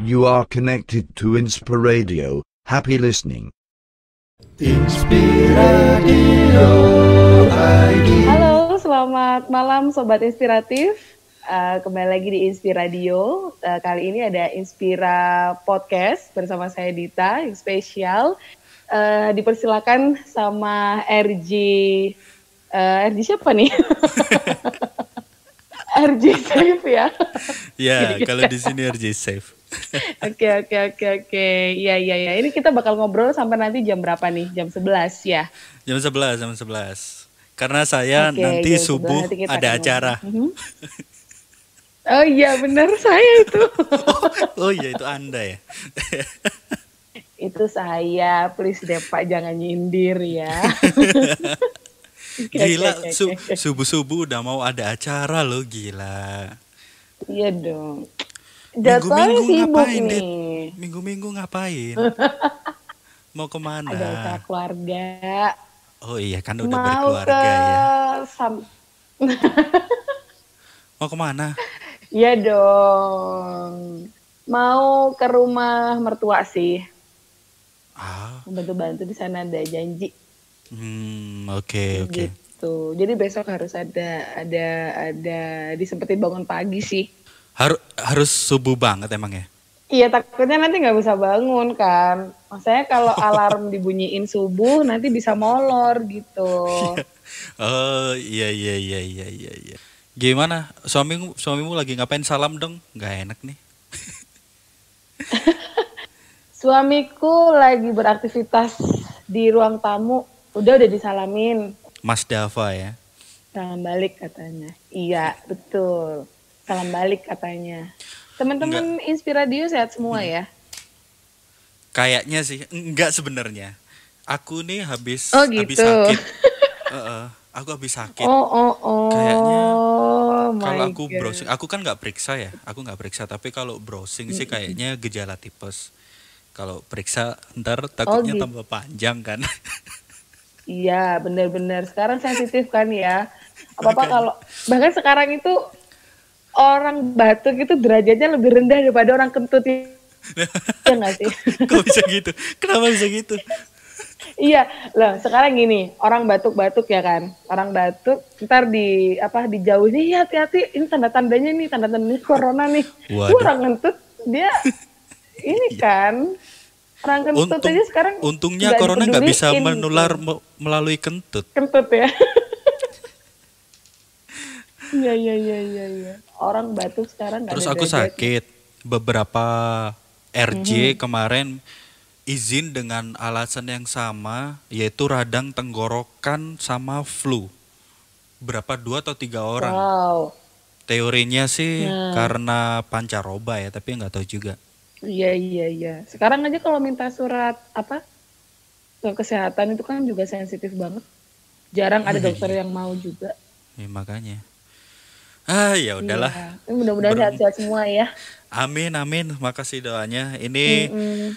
You are connected to Inspiradio. Happy listening. Inspiradio ID. Halo, selamat malam Sobat Inspiratif. Uh, kembali lagi di Inspiradio. Uh, eh, kali ini ada Inspira Podcast bersama saya Dita, yang spesial. Uh, dipersilakan sama RG. Uh, RG siapa nih? RJ Safe ya. Ya, kalau di sini RJ Safe. Oke, oke, oke, oke. Iya, iya, iya. Ini kita bakal ngobrol sampai nanti jam berapa nih? Jam 11 ya. Jam 11, jam 11. Karena saya okay, nanti subuh nanti ada ngomong. acara. Mhm. Oh iya, benar saya itu. oh, oh iya, itu Anda ya. itu saya, please deh Pak, jangan nyindir ya. gila okay, okay, okay. subuh subuh udah mau ada acara lo gila iya dong minggu minggu ngapain nih. minggu minggu ngapain mau kemana ada acara keluarga oh iya kan udah mau berkeluarga ke... ya mau kemana iya dong mau ke rumah mertua sih ah. bantu-bantu di sana ada janji Hmm, oke okay, oke. Okay. Gitu. Jadi besok harus ada ada ada disempetin bangun pagi sih. Harus harus subuh banget emang ya? Iya takutnya nanti nggak bisa bangun kan. Maksudnya kalau alarm dibunyiin subuh nanti bisa molor gitu. Iya. oh iya iya iya iya iya. iya. Gimana suamimu suamimu lagi ngapain salam dong? Gak enak nih. Suamiku lagi beraktivitas di ruang tamu udah udah disalamin Mas Dava ya salam balik katanya iya betul salam balik katanya teman-teman Inspiradio sehat semua hmm. ya kayaknya sih enggak sebenarnya aku nih habis oh, gitu. habis sakit uh, uh, aku habis sakit oh oh oh kayaknya kalau aku God. browsing aku kan nggak periksa ya aku nggak periksa tapi kalau browsing mm -hmm. sih kayaknya gejala tipes kalau periksa ntar oh, takutnya oh, gitu. tambah panjang kan Iya, benar-benar. Sekarang sensitif kan ya. Apa-apa kalau bahkan sekarang itu orang batuk itu derajatnya lebih rendah daripada orang kentut. ya nggak sih? Kok bisa gitu? Kenapa bisa gitu? iya, loh sekarang gini, orang batuk-batuk ya kan. Orang batuk, ntar di apa dijauhin, iya hati-hati, ini tanda-tandanya nih, tanda-tandanya corona nih. Waduh. Orang kentut dia ini iya. kan orang Untung, aja sekarang untungnya gak corona nggak bisa menular me melalui kentut kentut ya iya, iya iya iya iya orang batuk sekarang terus ada aku derajat. sakit beberapa RJ mm -hmm. kemarin izin dengan alasan yang sama yaitu radang tenggorokan sama flu berapa dua atau tiga orang wow. teorinya sih nah. karena pancaroba ya tapi nggak tahu juga Iya iya iya. Sekarang aja kalau minta surat apa surat kesehatan itu kan juga sensitif banget. Jarang ada oh, iya, dokter iya. yang mau juga. Ya, makanya. Ah ya iya. udahlah. Ya, mudah-mudahan Ber... sehat semua ya. Amin amin. Makasih doanya. Ini mm hmm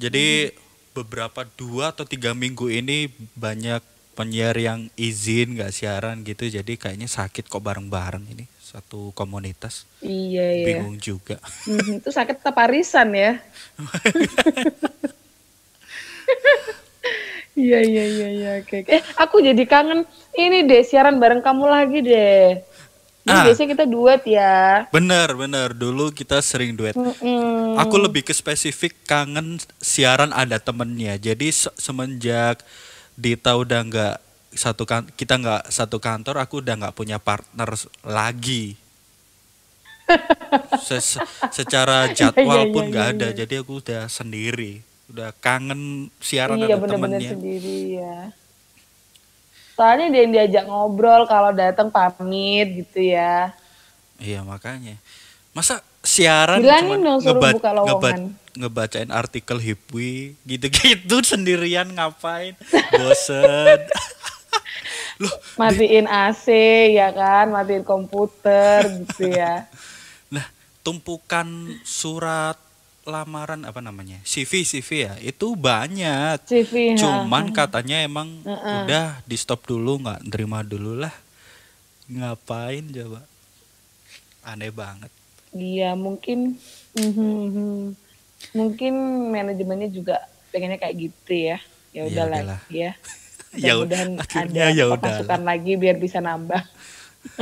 jadi mm. beberapa dua atau tiga minggu ini banyak penyiar yang izin nggak siaran gitu. Jadi kayaknya sakit kok bareng-bareng ini satu komunitas. Iya iya. Bingung juga. Mm, itu sakit teparisan ya. Iya iya iya iya Eh aku jadi kangen ini deh siaran bareng kamu lagi deh. Ini ah, biasanya kita duet ya. Bener bener dulu kita sering duet. Mm -mm. Aku lebih ke spesifik kangen siaran ada temennya. Jadi se semenjak Dita udah nggak satu kan kita nggak satu kantor aku udah nggak punya partner lagi Se secara iya, jadwal iya, pun nggak iya, ada jadi aku udah sendiri udah kangen siaran iya, ada bener -bener temennya sendiri ya soalnya dia yang diajak ngobrol kalau datang pamit gitu ya iya makanya masa siaran Bilangin dong ngeba ngebat, ngebacain artikel hipwi gitu-gitu sendirian ngapain bosen Loh, matiin di... AC ya kan, matiin komputer gitu ya. Nah, tumpukan surat lamaran apa namanya? CV CV ya, itu banyak. CV. Cuman ha. katanya emang uh -uh. udah di stop dulu nggak nerima dulu lah. Ngapain coba? Aneh banget. Iya, mungkin mm -hmm. mungkin manajemennya juga pengennya kayak gitu ya. Ya, ya udahlah ya. Udahlah. ya ya udah akhirnya ya udah pemasukan lagi biar bisa nambah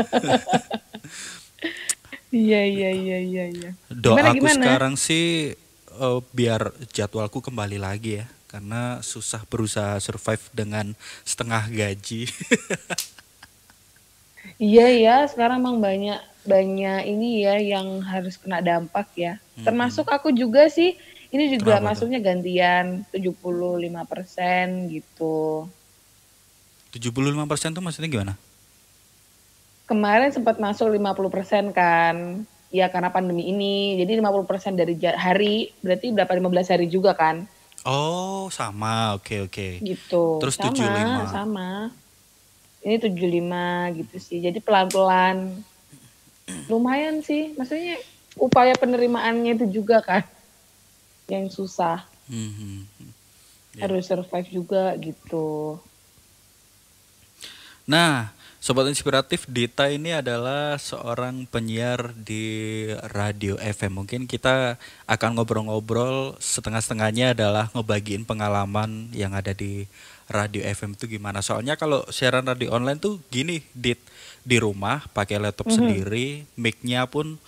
iya iya iya iya iya aku gimana? sekarang sih uh, biar jadwalku kembali lagi ya karena susah berusaha survive dengan setengah gaji iya ya sekarang emang banyak banyak ini ya yang harus kena dampak ya termasuk aku juga sih ini juga Kenapa masuknya tuh? gantian 75% gitu 75% tuh maksudnya gimana? Kemarin sempat masuk 50% kan. Ya karena pandemi ini. Jadi 50% dari hari berarti berapa 15 hari juga kan? Oh, sama. Oke, okay, oke. Okay. Gitu. Terus sama, 75. Sama. Ini 75 gitu sih. Jadi pelan-pelan. Lumayan sih. Maksudnya upaya penerimaannya itu juga kan yang susah. Mm -hmm. Yeah. Hmm, hmm. Harus survive juga gitu. Nah, Sobat Inspiratif, Dita ini adalah seorang penyiar di radio FM. Mungkin kita akan ngobrol-ngobrol setengah-setengahnya adalah ngebagiin pengalaman yang ada di radio FM itu gimana. Soalnya kalau siaran radio online tuh gini, Dit, di rumah pakai laptop mm -hmm. sendiri, mic-nya pun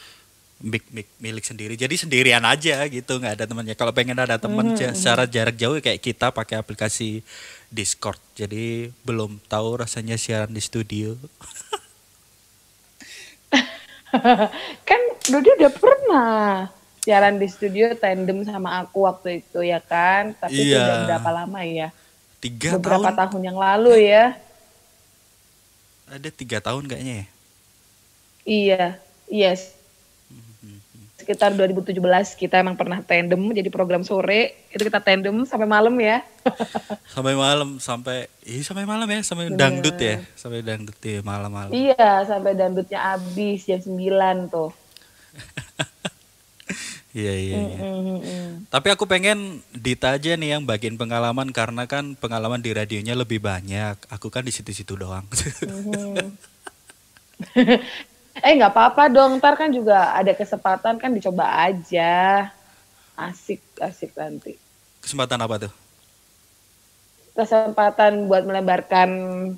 mik, mik, milik sendiri jadi sendirian aja gitu nggak ada temannya kalau pengen ada teman mm -hmm. secara jarak jauh ya, kayak kita pakai aplikasi Discord jadi belum tahu rasanya siaran di studio kan Dodi udah pernah siaran di studio tandem sama aku waktu itu ya kan tapi iya. sudah berapa lama ya tiga beberapa tahun, tahun yang lalu ya ada tiga tahun kayaknya ya iya yes iya sekitar 2017 kita emang pernah tandem jadi program sore itu kita tandem sampai malam ya sampai malam sampai iya sampai malam ya sampai Bener. Iya. dangdut ya sampai dangdut ya malam-malam iya sampai dangdutnya habis jam 9 tuh Iya iya. iya. Tapi aku pengen Dita aja nih yang bagian pengalaman karena kan pengalaman di radionya lebih banyak. Aku kan di situ-situ doang. mm. Eh nggak apa-apa dong, ntar kan juga ada kesempatan kan dicoba aja. Asik, asik nanti. Kesempatan apa tuh? Kesempatan buat melebarkan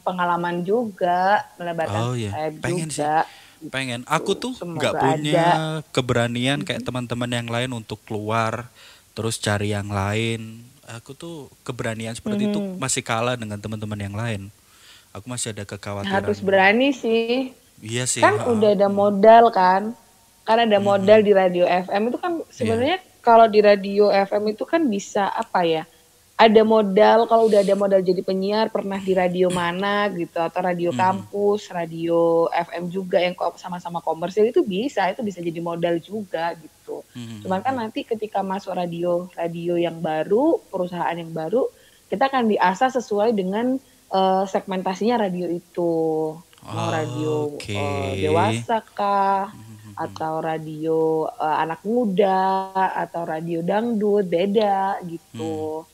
pengalaman juga, melebarkan oh, iya. pengen juga. Sih. Pengen. Aku gitu. tuh nggak punya aja. keberanian kayak teman-teman yang lain untuk keluar, terus cari yang lain. Aku tuh keberanian seperti hmm. itu masih kalah dengan teman-teman yang lain. Aku masih ada kekhawatiran. Harus berani sih Iya sih. Kan ha. udah ada modal kan. karena ada hmm. modal di radio FM itu kan iya. sebenarnya yeah. kalau di radio FM itu kan bisa apa ya? Ada modal kalau udah ada modal jadi penyiar pernah di radio mana gitu atau radio hmm. kampus, radio FM juga yang sama-sama komersil itu bisa, itu bisa jadi modal juga gitu. Hmm. Cuman kan nanti ketika masuk radio radio yang baru, perusahaan yang baru, kita akan diasah sesuai dengan uh, segmentasinya radio itu mau ah, radio eh, okay. uh, dewasa kah mm-hmm. atau radio uh, anak muda atau radio dangdut beda gitu. Hmm.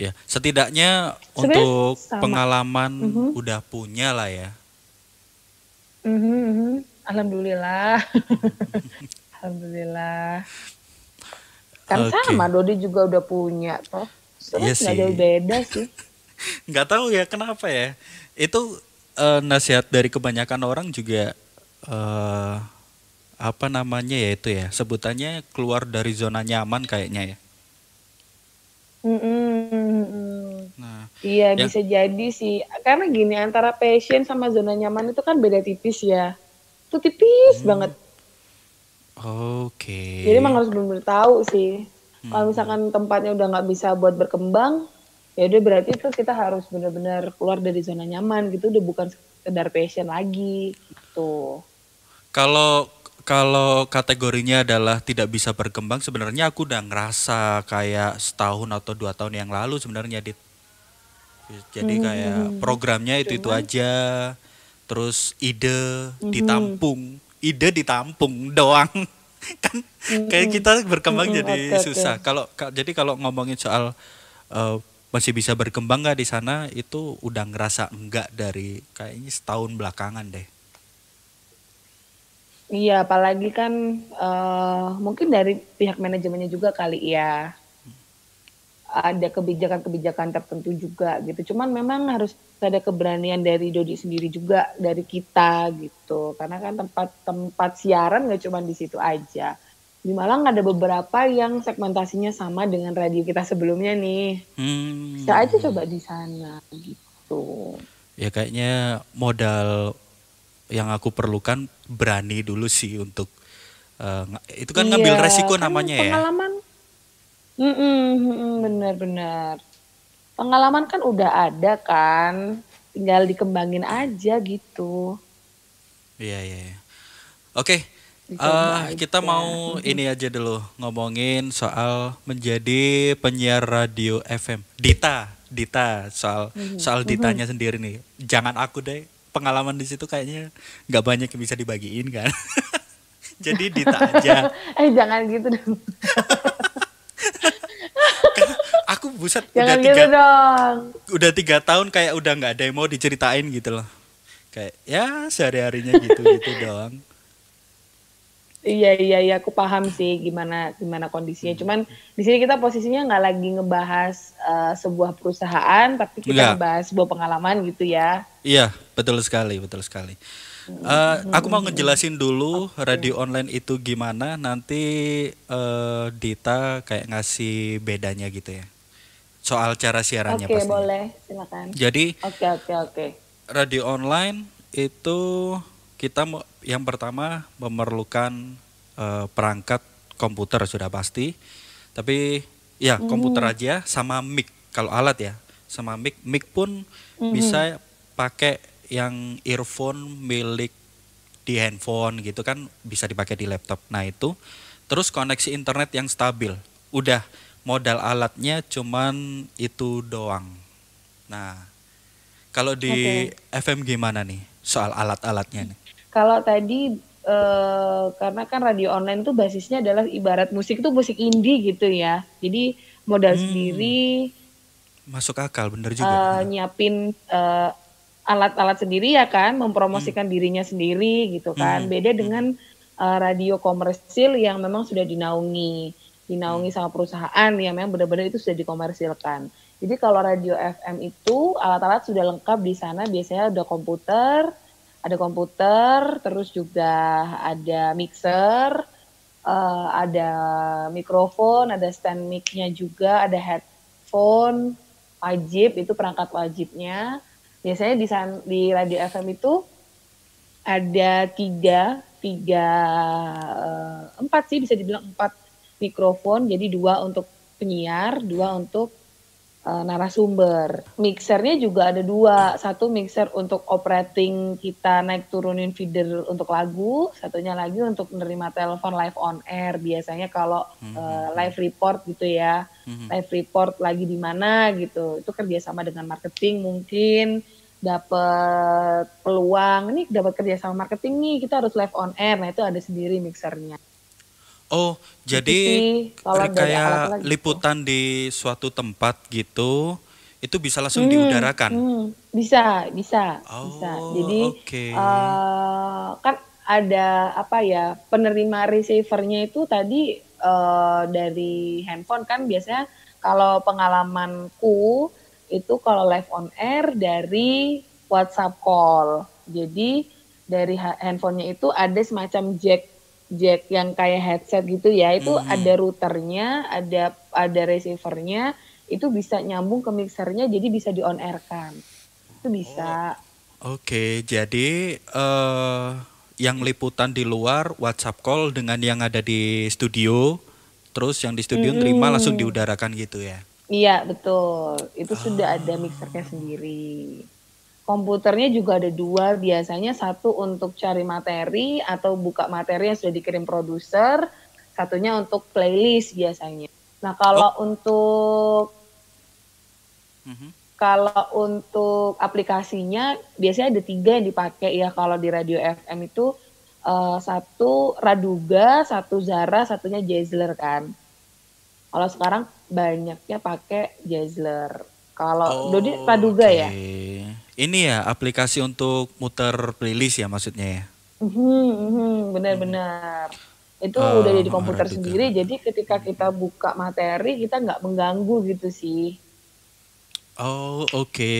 Ya, setidaknya Sebenarnya untuk sama. pengalaman mm-hmm. udah punya lah ya. Mm-hmm. mm-hmm. Alhamdulillah. Alhamdulillah. Kan okay. sama Dodi juga udah punya toh. iya nggak jauh beda sih. nggak tahu ya kenapa ya. Itu uh, nasihat dari kebanyakan orang juga uh, apa namanya ya itu ya sebutannya keluar dari zona nyaman kayaknya ya. Mm -mm. Nah, iya ya. bisa jadi sih karena gini antara passion sama zona nyaman itu kan beda tipis ya. Itu tipis hmm. banget. Oke. Okay. Jadi emang harus benar-benar tahu sih. Hmm. Kalau misalkan tempatnya udah nggak bisa buat berkembang, ya udah berarti itu kita harus benar-benar keluar dari zona nyaman gitu udah bukan sekedar passion lagi gitu kalau kalau kategorinya adalah tidak bisa berkembang sebenarnya aku udah ngerasa kayak setahun atau dua tahun yang lalu sebenarnya di jadi hmm. kayak programnya itu itu aja terus ide hmm. ditampung ide ditampung doang kan hmm. kayak kita berkembang hmm. jadi okay, susah kalau jadi kalau ngomongin soal uh, masih bisa berkembang gak di sana itu udah ngerasa enggak dari kayaknya setahun belakangan deh. Iya, apalagi kan uh, mungkin dari pihak manajemennya juga kali ya ada kebijakan-kebijakan tertentu juga gitu. Cuman memang harus ada keberanian dari Dodi sendiri juga dari kita gitu. Karena kan tempat-tempat siaran gak cuma di situ aja di Malang ada beberapa yang segmentasinya sama dengan radio kita sebelumnya nih. Hmm. Saya aja coba di sana gitu. Ya kayaknya modal yang aku perlukan berani dulu sih untuk uh, itu kan iya, ngambil resiko kan namanya pengalaman, ya. Pengalaman, benar-benar. Pengalaman kan udah ada kan, tinggal dikembangin aja gitu. Iya iya. iya. Oke. Uh, kita ya. mau ini aja dulu ngomongin soal menjadi penyiar radio FM. Dita, Dita soal mhm. soal mhm. Ditanya sendiri nih. Jangan aku deh, pengalaman di situ kayaknya nggak banyak yang bisa dibagiin kan. Jadi Dita aja. eh jangan gitu dong. aku buset jangan udah gitu tiga, dong. udah tiga tahun kayak udah nggak ada yang mau diceritain gitu loh. Kayak ya sehari harinya gitu gitu doang Iya iya iya aku paham sih gimana gimana kondisinya. Hmm. Cuman di sini kita posisinya nggak lagi ngebahas uh, sebuah perusahaan, tapi kita nggak. Iya. ngebahas sebuah pengalaman gitu ya. Iya betul sekali betul sekali. Uh, aku mau ngejelasin dulu okay. radio online itu gimana. Nanti uh, Dita kayak ngasih bedanya gitu ya. Soal cara siarannya okay, Oke boleh silakan. Jadi oke okay, oke okay, oke. Okay. Radio online itu kita yang pertama memerlukan uh, perangkat komputer sudah pasti. Tapi ya mm. komputer aja sama mic kalau alat ya. Sama mic, mic pun hmm. bisa pakai yang earphone milik di handphone gitu kan bisa dipakai di laptop. Nah, itu terus koneksi internet yang stabil. Udah modal alatnya cuman itu doang. Nah, kalau di okay. FM gimana nih soal alat-alatnya nih? Kalau tadi eh, karena kan radio online tuh basisnya adalah ibarat musik tuh musik indie gitu ya. Jadi modal hmm. sendiri. Masuk akal, bener juga. E, nyiapin eh, alat-alat sendiri ya kan, mempromosikan hmm. dirinya sendiri gitu kan. Hmm. Beda hmm. dengan eh, radio komersil yang memang sudah dinaungi, dinaungi hmm. sama perusahaan yang memang benar-benar itu sudah dikomersilkan. Jadi kalau radio FM itu alat-alat sudah lengkap di sana biasanya ada komputer, ada komputer, terus juga ada mixer, uh, ada mikrofon, ada stand mic-nya juga, ada headphone wajib itu perangkat wajibnya. Biasanya di sana di radio FM itu ada tiga tiga uh, empat sih bisa dibilang empat mikrofon jadi dua untuk penyiar dua untuk uh, narasumber. Mixernya juga ada dua, satu mixer untuk operating kita naik turunin feeder untuk lagu, satunya lagi untuk menerima telepon live on air. Biasanya kalau mm -hmm. uh, live report gitu ya, mm -hmm. live report lagi di mana gitu, itu kerjasama dengan marketing mungkin dapat peluang nih dapat kerja sama marketing nih kita harus live on air nah itu ada sendiri mixernya Oh, jadi TV, kayak gitu. liputan gitu. di suatu tempat gitu, itu bisa langsung hmm, diudarakan. Hmm, bisa, bisa, oh, bisa. Jadi okay. uh, eh, kan ada apa ya penerima receivernya itu tadi uh, dari handphone kan biasanya kalau pengalamanku itu kalau live on air dari WhatsApp call. Jadi dari handphonenya itu ada semacam jack jack yang kayak headset gitu ya itu -hmm. ada routernya ada ada receivernya itu bisa nyambung ke mixernya jadi bisa di on air kan itu bisa oh. oke okay, jadi uh, yang liputan di luar WhatsApp call dengan yang ada di studio terus yang di studio mm -hmm. terima langsung diudarakan gitu ya iya betul itu oh. sudah ah. ada mixernya sendiri komputernya juga ada dua biasanya satu untuk cari materi atau buka materi yang sudah dikirim produser satunya untuk playlist biasanya nah kalau oh. untuk mm-hmm. kalau untuk aplikasinya biasanya ada tiga yang dipakai ya kalau di radio FM itu uh, satu Raduga satu Zara satunya Jazzler kan kalau sekarang banyaknya pakai Jazzler kalau oh, Dodi Raduga okay. ya ini ya aplikasi untuk muter playlist ya maksudnya ya. hmm mhm, benar-benar. Mhm. Itu uh, udah di komputer sendiri. Jadi ketika mhm. kita buka materi kita nggak mengganggu gitu sih. Oh oke. Okay.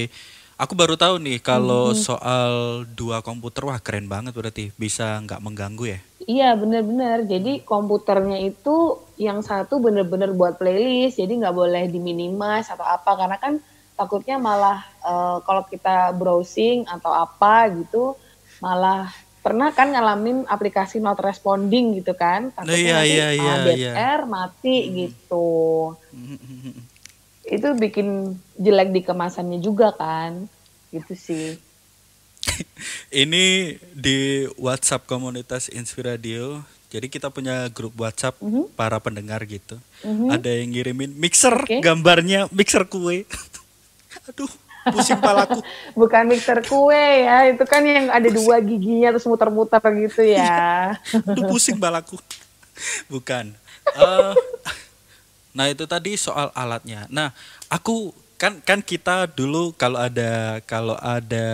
Aku baru tahu nih kalau hmm soal dua komputer wah keren banget berarti bisa nggak mengganggu ya. Iya benar-benar. Jadi komputernya itu yang satu benar-benar buat playlist. Jadi nggak boleh diminimas atau apa karena kan takutnya malah uh, kalau kita browsing atau apa gitu malah pernah kan ngalamin aplikasi not responding gitu kan takutnya oh, iya, nanti iya, iya, ah, iya. iya. mati hmm. gitu hmm. itu bikin jelek di kemasannya juga kan gitu sih ini di WhatsApp komunitas Inspiradio jadi kita punya grup WhatsApp mm -hmm. para pendengar gitu. Mm -hmm. Ada yang ngirimin mixer okay. gambarnya mixer kue aduh pusing palaku bukan mixer kue ya itu kan yang ada pusing. dua giginya terus muter-muter gitu ya iya. aduh pusing palaku bukan uh, nah itu tadi soal alatnya nah aku kan kan kita dulu kalau ada kalau ada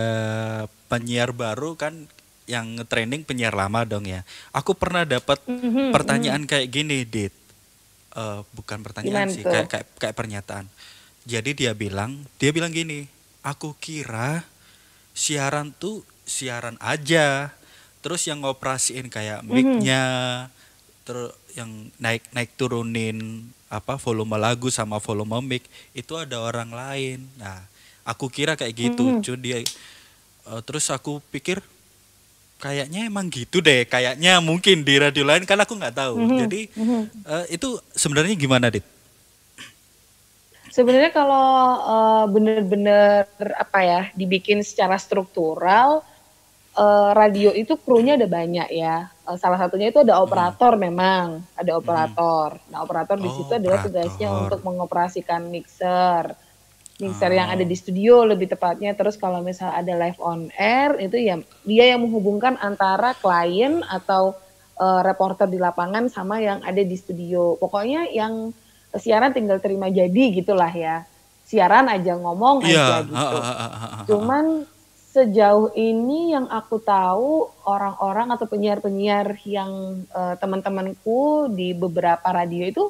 penyiar baru kan yang training penyiar lama dong ya. Aku pernah dapat mm-hmm, pertanyaan mm. kayak gini, Dit. Uh, bukan pertanyaan Gimana sih, kayak kayak kayak pernyataan. Jadi dia bilang, dia bilang gini, aku kira siaran tuh siaran aja. Terus yang ngoperasiin kayak mhm. mic-nya, terus yang naik naik turunin apa volume lagu sama volume mic itu ada orang lain. Nah, aku kira kayak gitu. Mm -hmm. Cuma dia uh, terus aku pikir kayaknya emang gitu deh kayaknya mungkin di radio lain kan aku nggak tahu mm -hmm. jadi mm -hmm. uh, itu sebenarnya gimana dit Sebenarnya kalau uh, eh, benar benar apa ya dibikin secara struktural uh, radio itu krunya ada banyak ya. Uh, salah satunya itu ada operator hmm. memang, ada hmm. operator. Hmm. Nah, operator oh, di situ adalah tugasnya untuk mengoperasikan mixer. Mixer oh. yang ada di ah. studio lebih tepatnya. Terus kalau misal ada live on air itu ya dia yang menghubungkan antara klien atau uh, reporter di lapangan sama yang ada di studio. Pokoknya yang siaran tinggal terima jadi gitulah ya siaran aja ngomong yeah. aja gitu cuman sejauh ini yang aku tahu orang-orang atau penyiar-penyiar yang uh, teman-temanku di beberapa radio itu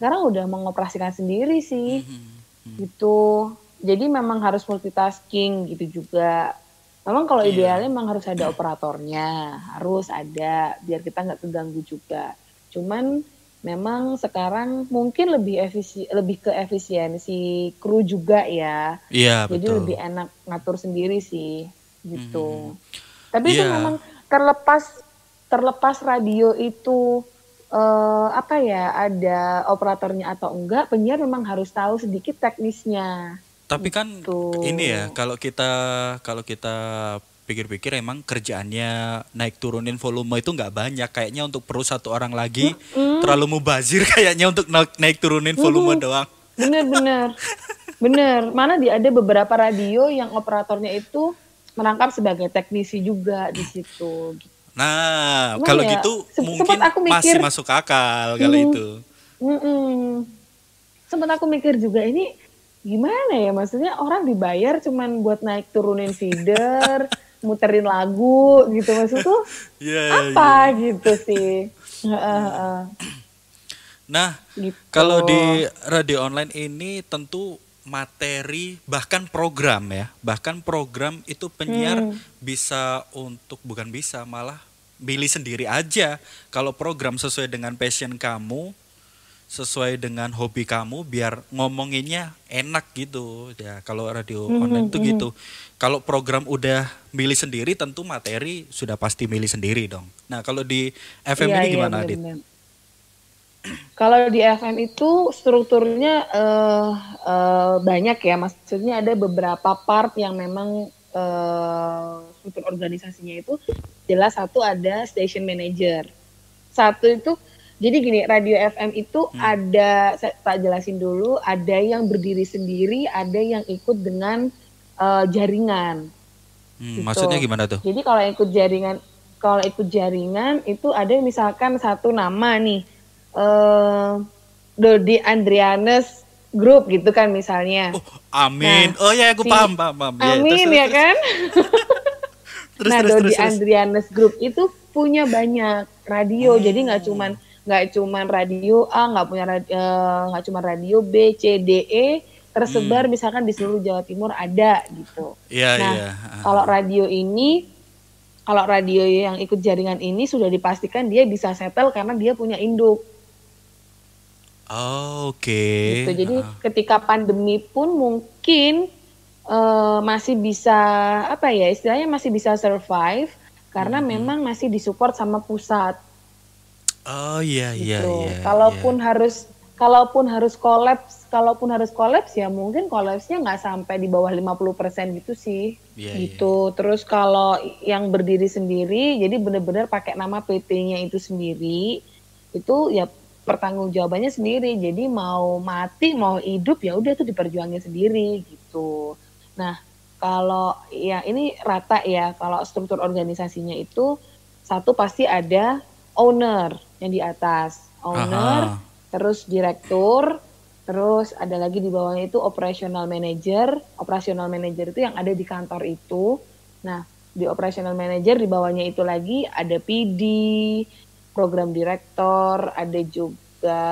sekarang udah mengoperasikan sendiri sih mm-hmm. gitu jadi memang harus multitasking gitu juga memang kalau yeah. idealnya memang harus ada operatornya harus ada biar kita nggak terganggu juga cuman memang sekarang mungkin lebih efisi, lebih ke efisiensi kru juga ya. Iya, Jadi lebih enak ngatur sendiri sih gitu. -hmm. Tapi yeah. itu iya. memang terlepas terlepas radio itu uh, apa ya ada operatornya atau enggak, penyiar memang harus tahu sedikit teknisnya. Tapi kan gitu. kan ini ya kalau kita kalau kita pikir-pikir emang kerjaannya naik turunin volume itu nggak banyak kayaknya untuk perlu satu orang lagi mm-hmm. terlalu mubazir kayaknya untuk naik, naik turunin volume mm-hmm. doang bener-bener bener mana di ada beberapa radio yang operatornya itu merangkap sebagai teknisi juga di situ gitu. nah Cuman kalau ya, gitu se- mungkin aku mikir, masih masuk akal mm, kalau itu mm-mm. sempat aku mikir juga ini gimana ya maksudnya orang dibayar cuman buat naik turunin feeder muterin lagu gitu maksud tuh yeah, iya, apa yeah. gitu sih nah gitu. kalau di radio online ini tentu materi bahkan program ya bahkan program itu penyiar hmm. bisa untuk bukan bisa malah pilih sendiri aja kalau program sesuai dengan passion kamu sesuai dengan hobi kamu biar ngomonginnya enak gitu ya kalau radio mhm, online itu mm-hmm. gitu kalau program udah milih sendiri tentu materi sudah pasti milih sendiri dong nah kalau di FM yeah, ini iya, gimana yeah, Adit? Kalau di FM itu strukturnya uh, uh, banyak ya maksudnya ada beberapa part yang memang uh, struktur organisasinya itu jelas satu ada station manager satu itu jadi gini, radio FM itu hmm. ada saya tak jelasin dulu, ada yang berdiri sendiri, ada yang ikut dengan uh, jaringan. Hmm, gitu. Maksudnya gimana tuh? Jadi kalau ikut jaringan, kalau ikut jaringan itu ada misalkan satu nama nih, uh, Dodi Andrianes Group gitu kan misalnya. Oh, amin. Nah, oh ya, aku si, paham, paham, paham. Ya, amin ya, terus, ya kan. terus, nah, terus, Dodi terus, Andrianes Group itu punya banyak radio, hmm. jadi nggak cuman nggak cuma radio A nggak punya eh, nggak uh, cuma radio B C D E tersebar hmm. misalkan di seluruh Jawa Timur ada gitu. Yeah, nah yeah. kalau radio ini kalau radio yang ikut jaringan ini sudah dipastikan dia bisa settle karena dia punya induk. Oh, Oke. Okay. Gitu. Jadi uh. ketika pandemi pun mungkin uh, masih bisa apa ya istilahnya masih bisa survive karena hmm. hmm. memang masih disupport sama pusat Oh iya iya gitu. iya. Kalaupun iya. harus kalaupun harus kolaps, kalaupun harus kolaps ya mungkin kolapsnya nggak sampai di bawah 50% gitu sih. Yeah, iya. gitu. Yeah. Terus kalau yang berdiri sendiri jadi benar-benar pakai nama PT-nya itu sendiri itu ya pertanggung jawabannya sendiri. Jadi mau mati mau hidup ya udah itu diperjuangin sendiri gitu. Nah, kalau ya ini rata ya kalau struktur organisasinya itu satu pasti ada owner yang di atas, owner, Aha. terus direktur, terus ada lagi di bawahnya itu operational manager, operational manager itu yang ada di kantor itu. Nah, di operational manager di bawahnya itu lagi ada PD, program Direktur, ada juga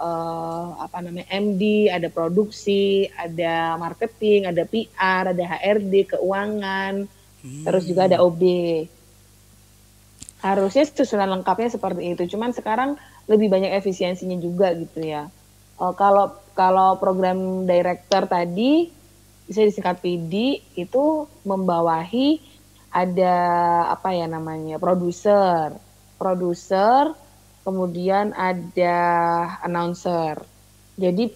uh, apa namanya MD, ada produksi, ada marketing, ada PR, ada HRD, keuangan, hmm. terus juga ada OB harusnya susunan lengkapnya seperti itu. Cuman sekarang lebih banyak efisiensinya juga gitu ya. Uh, kalau kalau program director tadi bisa disingkat PD itu membawahi ada apa ya namanya produser, produser, kemudian ada announcer. Jadi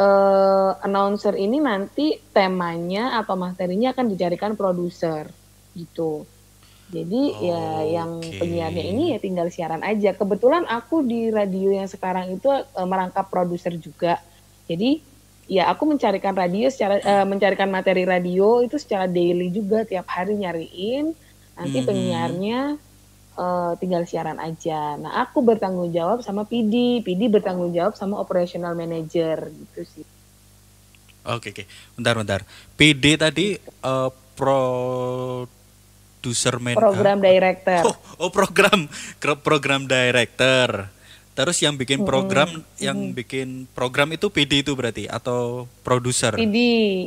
uh, announcer ini nanti temanya atau materinya akan dicarikan produser gitu. Jadi oh, ya yang okay. penyiarnya ini ya tinggal siaran aja. Kebetulan aku di radio yang sekarang itu uh, merangkap produser juga. Jadi ya aku mencarikan radio secara uh, mencarikan materi radio itu secara daily juga tiap hari nyariin. Nanti mm -hmm. penyiarnya uh, tinggal siaran aja. Nah, aku bertanggung jawab sama PD, PD bertanggung jawab sama operational manager gitu sih. Oke, okay, oke. Okay. Bentar, bentar. PD tadi uh, pro producer men program director oh, oh program program director terus yang bikin program yang bikin program itu PD itu berarti atau produser PD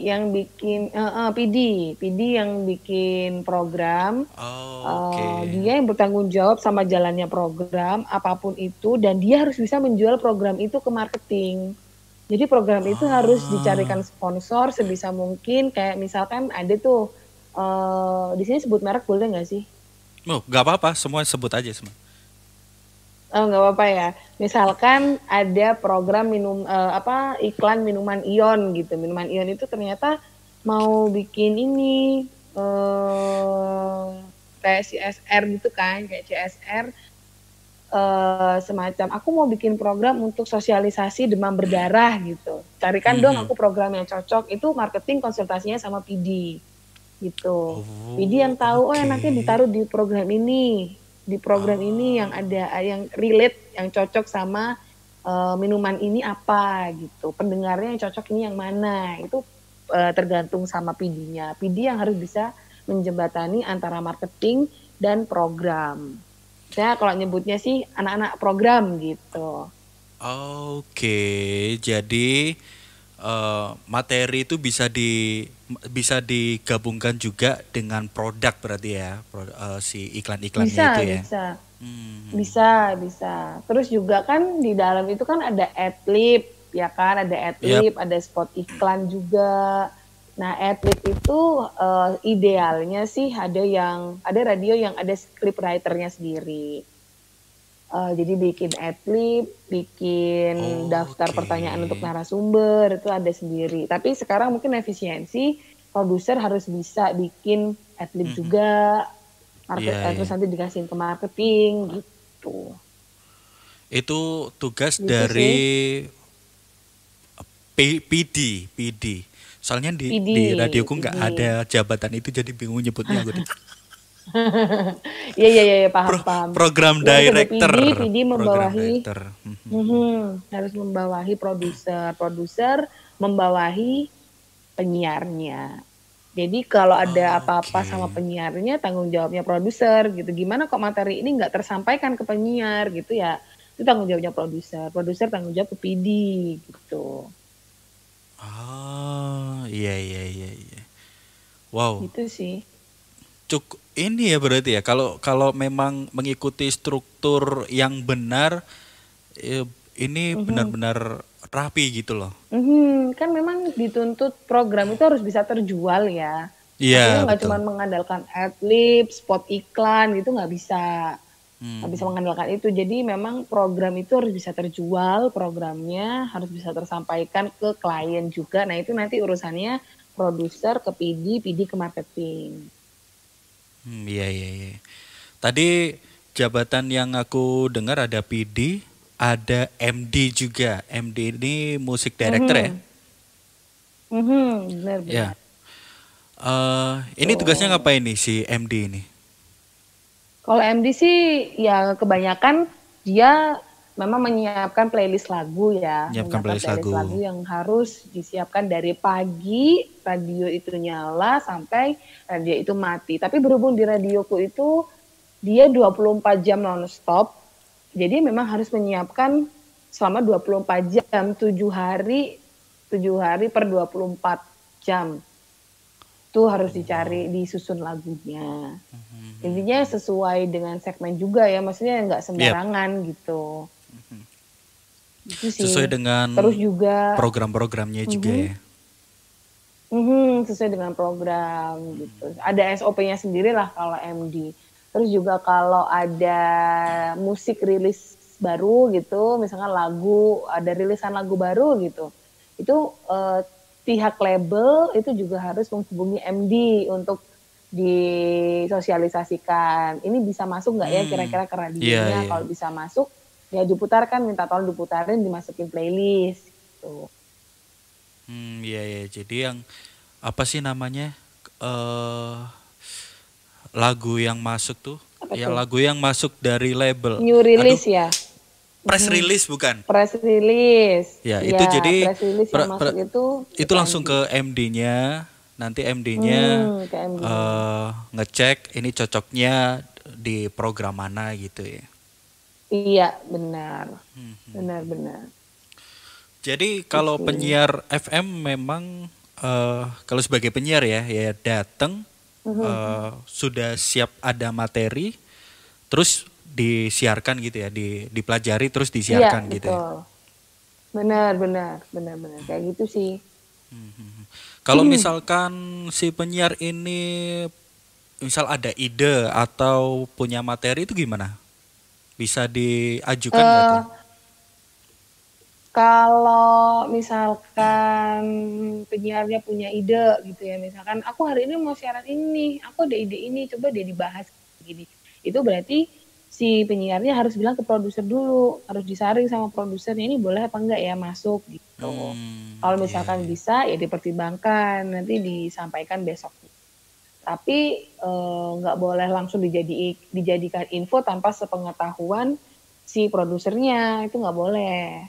yang bikin uh, eh, uh, eh, PD PD yang bikin program oh, eh, okay. uh, dia yang bertanggung jawab sama jalannya program apapun itu dan dia harus bisa menjual program itu ke marketing jadi program itu ah. harus dicarikan sponsor sebisa mungkin kayak misalkan ada tuh uh, di sini sebut merek boleh nggak sih? Oh, nggak apa-apa, semua sebut aja semua. Oh, nggak apa-apa ya. Misalkan ada program minum uh, apa iklan minuman ion gitu. Minuman ion itu ternyata mau bikin ini uh, kayak CSR gitu kan, kayak CSR uh, semacam aku mau bikin program untuk sosialisasi demam berdarah gitu. Carikan mm -hmm. dong aku program yang cocok. Itu marketing konsultasinya sama PD gitu. Oh, Jadi yang tahu okay. oh enaknya ditaruh di program ini, di program ah. ini yang ada yang relate, yang cocok sama uh, minuman ini apa gitu. Pendengarnya yang cocok ini yang mana? Itu uh, tergantung sama PD-nya. PD yang harus bisa menjembatani antara marketing dan program. Saya kalau nyebutnya sih anak-anak program gitu. Oke, okay. jadi uh, materi itu bisa di bisa digabungkan juga dengan produk berarti ya pro, uh, si iklan iklan itu ya. Bisa. Hmm. Bisa, bisa. Terus juga kan di dalam itu kan ada adlib ya kan, ada adlib, yep. ada spot iklan juga. Nah, adlib itu uh, idealnya sih ada yang ada radio yang ada script writernya sendiri. Uh, jadi bikin adlib, bikin oh, daftar okay. pertanyaan untuk narasumber itu ada sendiri. Tapi sekarang mungkin efisiensi produser harus bisa bikin adlib mm -hmm. juga, market, yeah, iya, iya. terus nanti dikasihin ke marketing gitu. Itu tugas gitu dari P PD, PD. Soalnya di, PD, di radio nggak ada jabatan itu jadi bingung nyebutnya gue. Iya, iya iya iya paham Pro, paham. Program director. PD, PD membawahi. Mm -hmm, harus membawahi produser, produser membawahi penyiarnya. Jadi kalau ada ah, apa-apa okay. sama penyiarnya tanggung jawabnya produser gitu. Gimana kok materi ini nggak tersampaikan ke penyiar gitu ya? Itu tanggung jawabnya produser. Produser tanggung jawab ke PD gitu. Oh, iya iya iya. Wow. Itu sih cukup ini ya berarti ya kalau kalau memang mengikuti struktur yang benar ya ini mhm. benar-benar rapi gitu loh. Mm-hmm. Kan memang dituntut program itu harus bisa terjual ya. Iya. Yeah, nggak cuma mengandalkan adlib, spot iklan gitu nggak bisa hmm. nggak hmm. bisa mengandalkan itu. Jadi memang program itu harus bisa terjual, programnya harus bisa tersampaikan ke klien juga. Nah itu nanti urusannya produser ke PD, PD ke marketing. Hmm, iya iya iya. Tadi jabatan yang aku dengar ada PD, ada MD juga. MD ini musik director mm -hmm. ya? Mm -hmm, benar benar. Ya. Uh, ini tugasnya oh. ngapain nih si MD ini? Kalau MD sih ya kebanyakan dia memang menyiapkan playlist lagu ya, menyiapkan playlist, playlist lagu. lagu yang harus disiapkan dari pagi radio itu nyala sampai radio itu mati. Tapi berhubung di radioku itu dia 24 jam nonstop, jadi memang harus menyiapkan selama 24 jam, 7 hari, 7 hari per 24 jam. Itu harus dicari, oh. disusun lagunya. Hmm. Intinya sesuai dengan segmen juga ya, maksudnya nggak iya. sembarangan yep. gitu. Mm-hmm. Gitu Sesuai dengan terus juga program-programnya mm-hmm. juga mm -hmm. ya. Mm -hmm, sesuai dengan program gitu. Ada SOP-nya sendiri lah kalau MD. Terus juga kalau ada musik rilis baru gitu, misalkan lagu ada rilisan lagu baru gitu, itu eh, pihak label itu juga harus menghubungi MD untuk disosialisasikan. Ini bisa masuk nggak ya hmm. kira-kira hmm. ke iya, radionya? Yeah, yeah. Kalau bisa masuk, ya diputarkan minta tolong diputarin dimasukin playlist gitu. Hmm iya ya jadi yang apa sih namanya uh, lagu yang masuk tuh apa ya tuh? lagu yang masuk dari label new release Aduh, ya press hmm. release bukan press release ya, ya itu jadi press release yang pre, masuk itu itu langsung MD. ke MD-nya nanti MD-nya hmm, MD. uh, eh, ngecek ini cocoknya di program mana gitu ya Iya, benar. Benar-benar. Hmm. Jadi kalau Betul. Gitu. penyiar FM memang uh, kalau sebagai penyiar ya ya datang uh, mhm, eh, mhm. sudah siap ada materi terus disiarkan gitu ya, di dipelajari terus disiarkan iya, gitu. Ya. Betul. Benar, benar, benar, benar. Kayak gitu sih. Hmm. hmm, hmm. Kalau mhm. misalkan si penyiar ini misal ada ide atau punya materi itu gimana? Bisa diajukan uh, Kalau misalkan penyiarnya punya ide gitu ya, misalkan aku hari ini mau siaran ini, aku ada ide ini, coba dia dibahas gini. Itu berarti si penyiarnya harus bilang ke produser dulu, harus disaring sama produsernya ini boleh apa enggak ya masuk gitu. Hmm, kalau iya, misalkan yeah. bisa ya dipertimbangkan, nanti disampaikan besok tapi eh, nggak e, boleh langsung dijadi dijadikan info tanpa sepengetahuan si produsernya itu nggak boleh.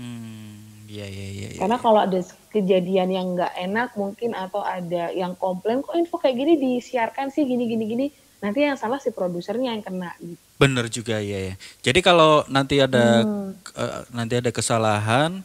Hmm, iya iya iya. iya Karena iya. kalau ada kejadian yang nggak enak mungkin atau ada yang komplain kok info kayak gini disiarkan sih gini gini gini nanti yang salah si produsernya yang kena. Gitu. Bener juga ya ya. Jadi kalau nanti ada hmm. uh, nanti ada kesalahan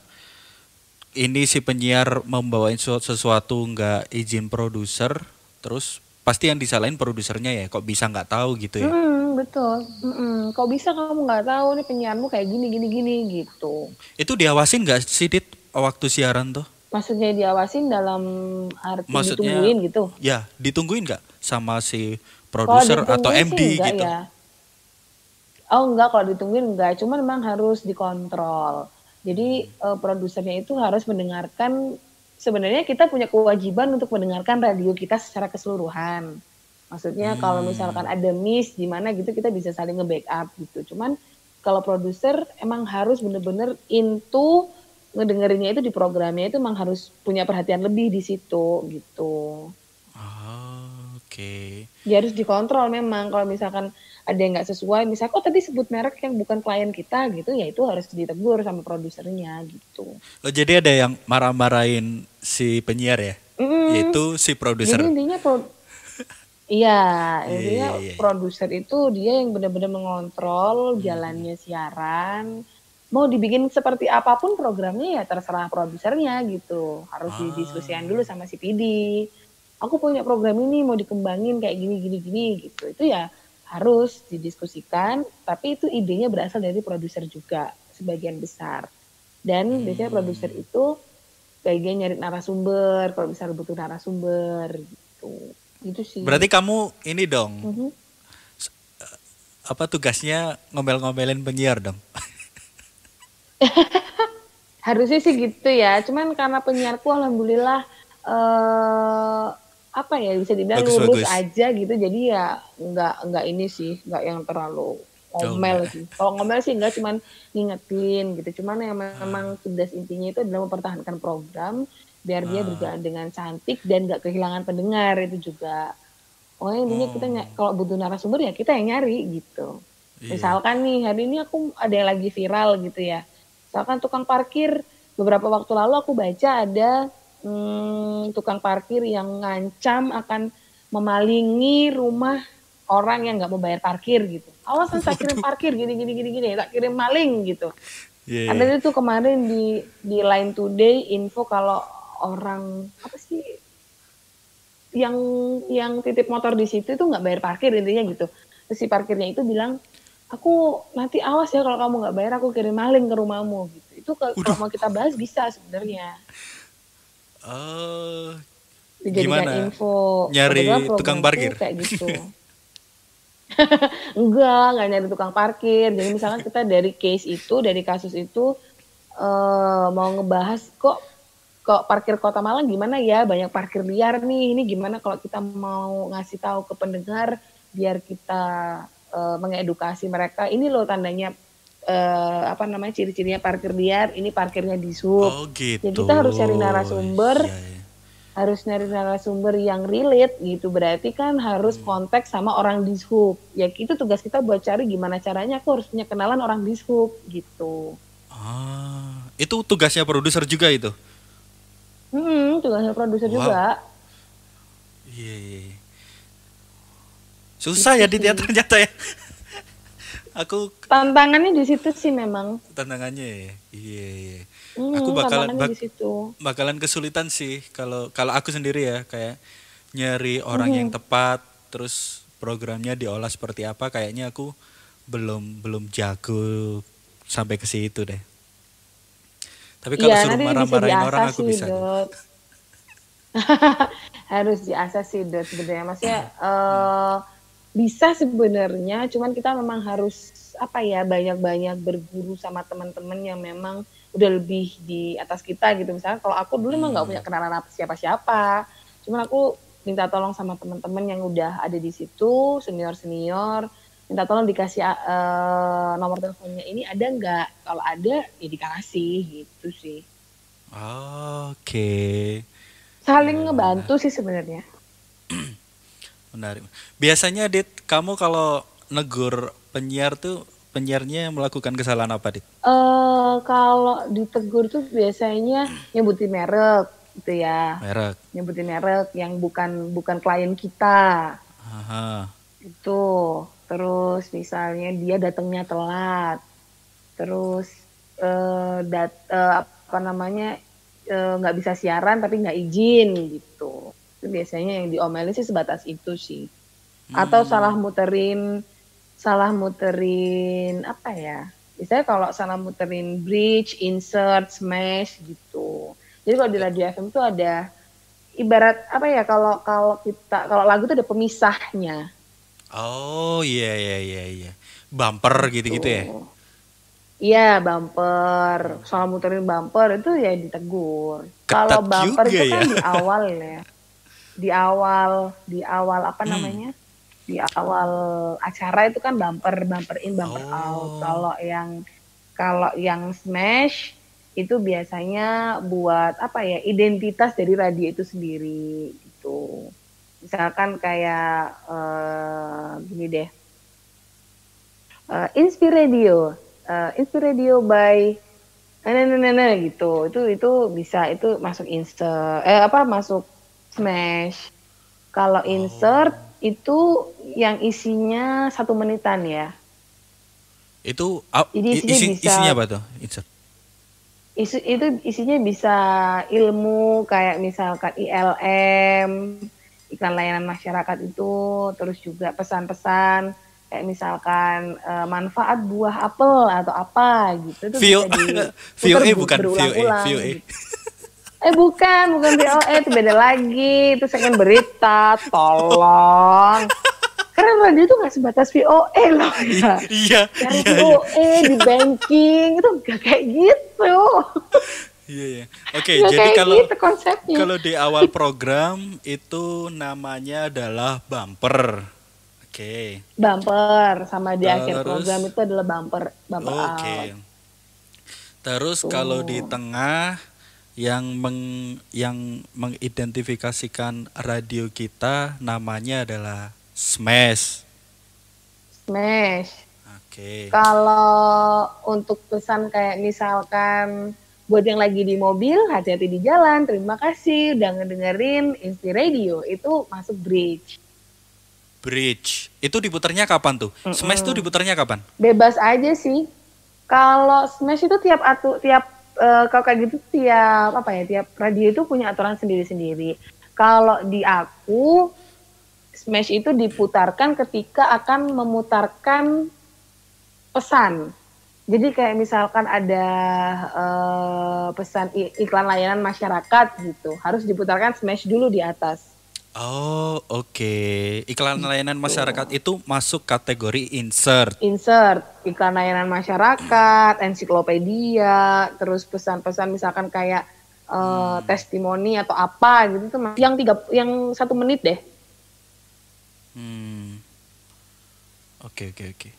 ini si penyiar membawain sesuatu nggak izin produser terus pasti yang disalahin produsernya ya kok bisa nggak tahu gitu ya hmm, betul -mm. kok bisa kamu nggak tahu nih penyiarmu kayak gini gini gini gitu itu diawasin nggak sih dit waktu siaran tuh maksudnya diawasin dalam arti maksudnya, ditungguin gitu ya ditungguin nggak sama si produser atau MD enggak, gitu ya. oh enggak kalau ditungguin enggak cuman memang harus dikontrol jadi uh, produsernya itu harus mendengarkan sebenarnya kita punya kewajiban untuk mendengarkan radio kita secara keseluruhan. Maksudnya hmm. kalau misalkan ada miss di mana gitu kita bisa saling nge-backup gitu. Cuman kalau produser emang harus bener-bener into ngedengerinnya itu di programnya itu emang harus punya perhatian lebih di situ gitu. Oh, Oke. Okay. Ya harus dikontrol memang kalau misalkan ada yang nggak sesuai, misalkan oh tadi sebut merek yang bukan klien kita gitu, ya itu harus ditegur sama produsernya gitu. Oh jadi ada yang marah-marahin si penyiar ya, mm. yaitu si produser. Jadi intinya pro iya, iya, intinya iya, iya. produser itu dia yang benar-benar mengontrol mm. jalannya siaran. Mau dibikin seperti apapun programnya ya terserah produsernya gitu. Harus ah. didiskusikan dulu sama si PD. Aku punya program ini mau dikembangin kayak gini gini gini gitu. Itu ya harus didiskusikan, tapi itu idenya berasal dari produser juga sebagian besar. Dan hmm. biasanya produser hmm. itu kayaknya nyari narasumber kalau misalnya butuh narasumber gitu gitu sih berarti kamu ini dong mm -hmm. apa tugasnya ngomel-ngomelin penyiar dong harusnya sih gitu ya cuman karena penyiarku alhamdulillah eh apa ya bisa dibilang bagus, lurus bagus. aja gitu jadi ya nggak nggak ini sih nggak yang terlalu ngomel sih. Kalau ngomel sih enggak cuman ngingetin gitu. Cuman yang memang ah. tugas intinya itu adalah mempertahankan program biar dia ah. berjalan dengan cantik dan nggak kehilangan pendengar itu juga. Oh intinya kita oh. kalau butuh narasumber ya kita yang nyari gitu. Iya. Misalkan nih hari ini aku ada yang lagi viral gitu ya. Misalkan tukang parkir beberapa waktu lalu aku baca ada hmm, tukang parkir yang ngancam akan memalingi rumah orang yang nggak mau bayar parkir gitu awas saya tak kirim parkir gini gini gini gini tak kirim maling gitu yeah, iya. ada itu kemarin di di Line Today info kalau orang apa sih yang yang titip motor di situ itu nggak bayar parkir intinya gitu terus si parkirnya itu bilang aku nanti awas ya kalau kamu nggak bayar aku kirim maling ke rumahmu gitu itu kalau mau kita bahas bisa sebenarnya uh, gimana? info nyari tukang parkir kayak gitu enggak nggak nyari tukang parkir jadi misalnya kita dari case itu dari kasus itu uh, mau ngebahas kok kok parkir kota Malang gimana ya banyak parkir liar nih ini gimana kalau kita mau ngasih tahu ke pendengar biar kita uh, mengedukasi mereka ini loh tandanya uh, apa namanya ciri-cirinya parkir liar ini parkirnya di sub oh, gitu. ya kita harus cari gitu. narasumber ya, ya harus nyari narasumber yang relate gitu berarti kan harus hmm. kontak sama orang dishub ya itu tugas kita buat cari gimana caranya aku harus punya kenalan orang dishub gitu ah itu tugasnya produser juga itu hmm tugasnya produser wow. juga iya, iya, iya. susah ya di teater ternyata ya aku tantangannya di situ sih memang tantangannya ya iya yeah, yeah. Hmm, aku bakalan bak bakalan kesulitan sih kalau kalau aku sendiri ya kayak nyari orang hmm. yang tepat terus programnya diolah seperti apa kayaknya aku belum belum jago sampai ke situ deh. Tapi kalau ya, suruh marah-marahin orang aku bisa. Harus diasah sih dot sebenarnya. Maksudnya uh, bisa sebenarnya, cuman kita memang harus apa ya banyak-banyak berguru sama teman-teman yang memang udah lebih di atas kita gitu misalnya kalau aku dulu emang nggak hmm. punya kenalan apa siapa-siapa cuman aku minta tolong sama teman-teman yang udah ada di situ senior senior minta tolong dikasih uh, nomor teleponnya ini ada nggak kalau ada ya dikasih gitu sih oke okay. saling ngebantu sih sebenarnya menarik biasanya dit kamu kalau negur penyiar tuh penyiarnya melakukan kesalahan apa, Dit? Uh, kalau ditegur tuh biasanya nyebutin merek gitu ya. Merek. Nyebutin merek yang bukan bukan klien kita. Aha. Itu. Terus misalnya dia datangnya telat. Terus uh, dat uh, apa namanya nggak uh, bisa siaran tapi nggak izin gitu. Itu biasanya yang diomelin sih sebatas itu sih. Hmm. Atau salah muterin salah muterin apa ya? Biasanya kalau salah muterin bridge, insert, smash gitu. Jadi kalau di ya. radio FM tuh ada ibarat apa ya kalau kalau kita kalau lagu itu ada pemisahnya. Oh iya iya iya iya. Bumper gitu-gitu ya. Iya bumper, soal muterin bumper itu ya ditegur. Kalau bumper juga itu kan ya? di awal ya, di awal, di awal apa hmm. namanya? di awal acara itu kan bumper bumper in bumper oh. out kalau yang kalau yang smash itu biasanya buat apa ya identitas dari radio itu sendiri gitu misalkan kayak uh, gini deh uh, radio uh, radio by nenek-nenek gitu itu itu bisa itu masuk insert eh apa masuk smash kalau oh. insert oh itu yang isinya satu menitan ya. Itu uh, Jadi isinya, isi, bisa, isinya apa tuh? Insert. Isu, itu isinya bisa ilmu kayak misalkan ILM, iklan layanan masyarakat itu, terus juga pesan-pesan kayak misalkan uh, manfaat buah apel atau apa gitu. Itu bisa di VOA bukan VOA, VOA. Gitu. eh bukan bukan BOE itu beda lagi itu segmen berita tolong karena radio itu gak sebatas VOE loh ya. Iya. iya, iya, iya. VOE di banking itu gak kayak gitu. Iya iya. Oke, okay, jadi kalau gitu kalau di awal program itu namanya adalah bumper. Oke. Okay. Bumper sama di Terus, akhir program itu adalah bumper bumper Oke. Okay. Terus kalau di tengah yang meng, yang mengidentifikasikan radio kita namanya adalah Smash. Smash. Oke. Okay. Kalau untuk pesan kayak misalkan buat yang lagi di mobil hati-hati di jalan. Terima kasih udah ngedengerin Insti Radio. Itu masuk bridge. Bridge. Itu diputarnya kapan tuh? Mm -mm. Smash itu diputarnya kapan? Bebas aja sih. Kalau Smash itu tiap atu tiap Eh, kalau kayak gitu tiap apa ya tiap radio itu punya aturan sendiri-sendiri. Kalau di aku Smash itu diputarkan ketika akan memutarkan pesan. Jadi kayak misalkan ada uh, pesan iklan layanan masyarakat gitu, harus diputarkan Smash dulu di atas Oh, oke. Okay. Iklan layanan masyarakat itu masuk kategori insert. Insert, iklan layanan masyarakat, ensiklopedia, terus pesan-pesan misalkan kayak uh, hmm. testimoni atau apa gitu tuh yang tiga yang satu menit deh. Hmm. Oke, okay, oke, okay, oke. Okay.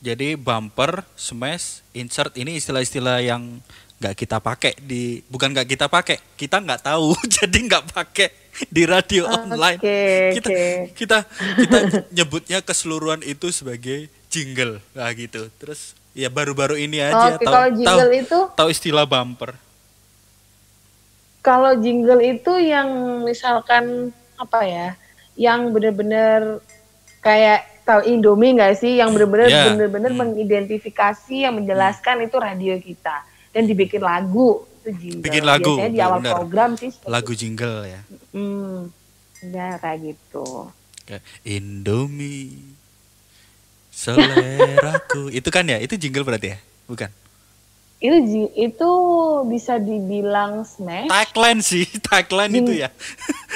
Jadi bumper, smash, insert ini istilah-istilah yang nggak kita pakai di bukan nggak kita pakai kita nggak tahu jadi nggak pakai di radio okay, online kita okay. kita kita nyebutnya keseluruhan itu sebagai jingle lah gitu terus ya baru-baru ini aja okay, tahu tahu itu tahu istilah bumper kalau jingle itu yang misalkan apa ya yang benar-benar kayak tahu Indomie nggak sih yang benar-benar yeah. benar-benar hmm. mengidentifikasi yang menjelaskan hmm. itu radio kita dan dibikin lagu itu jingle. Bikin lagu. Biasanya di awal benar. program sih. Lagu jingle ya. Hmm, ya kayak gitu. Indomie seleraku itu kan ya itu jingle berarti ya bukan itu itu bisa dibilang smash tagline sih tagline itu ya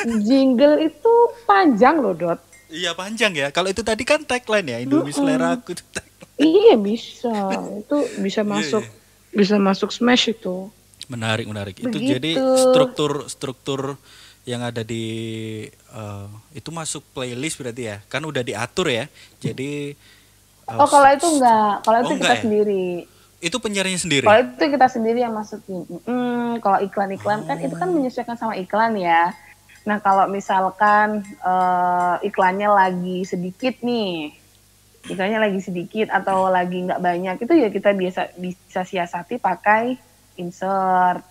jingle itu panjang loh dot iya panjang ya kalau itu tadi kan tagline ya Indomie mm -hmm. seleraku tagline. iya bisa itu bisa iya, masuk yeah, yeah bisa masuk smash itu. Menarik, menarik. Begitu. Itu jadi struktur struktur yang ada di uh, itu masuk playlist berarti ya? Kan udah diatur ya. Jadi uh, Oh, kalau itu enggak. Kalau itu oh, enggak kita ya? sendiri. Itu penyiarnya sendiri. Kalau itu kita sendiri yang masukin. Mm, kalau iklan-iklan oh. kan itu kan oh. menyesuaikan sama iklan ya. Nah, kalau misalkan uh, iklannya lagi sedikit nih, misalnya lagi sedikit atau lagi nggak banyak itu ya kita biasa bisa siasati pakai insert.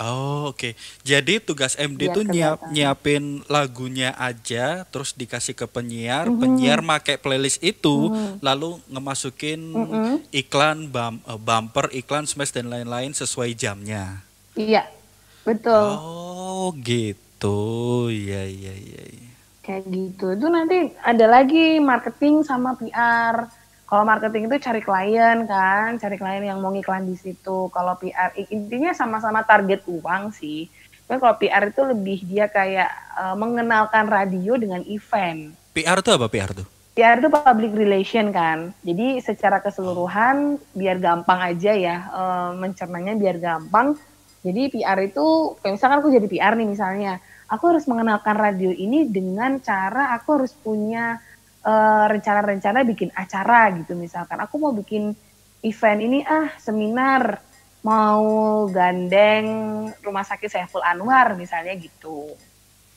Oh oke, okay. jadi tugas MD itu tuh nyiap, nyiapin lagunya aja, terus dikasih ke penyiar, mm -hmm. penyiar make playlist itu, mm -hmm. lalu ngemasukin mm -hmm. iklan bum, eh, bumper, iklan smash dan lain-lain sesuai jamnya. Iya, betul. Oh gitu, ya ya ya. ya kayak gitu itu nanti ada lagi marketing sama PR kalau marketing itu cari klien kan cari klien yang mau ngiklan di situ kalau PR intinya sama-sama target uang sih tapi kalau PR itu lebih dia kayak uh, mengenalkan radio dengan event PR itu apa PR tuh PR itu public relation kan jadi secara keseluruhan biar gampang aja ya uh, mencernanya biar gampang jadi PR itu misalnya misalkan aku jadi PR nih misalnya aku harus mengenalkan radio ini dengan cara aku harus punya eh, rencana-rencana uh, bikin acara gitu misalkan aku mau bikin event ini ah seminar mau gandeng rumah sakit Saiful Anwar misalnya gitu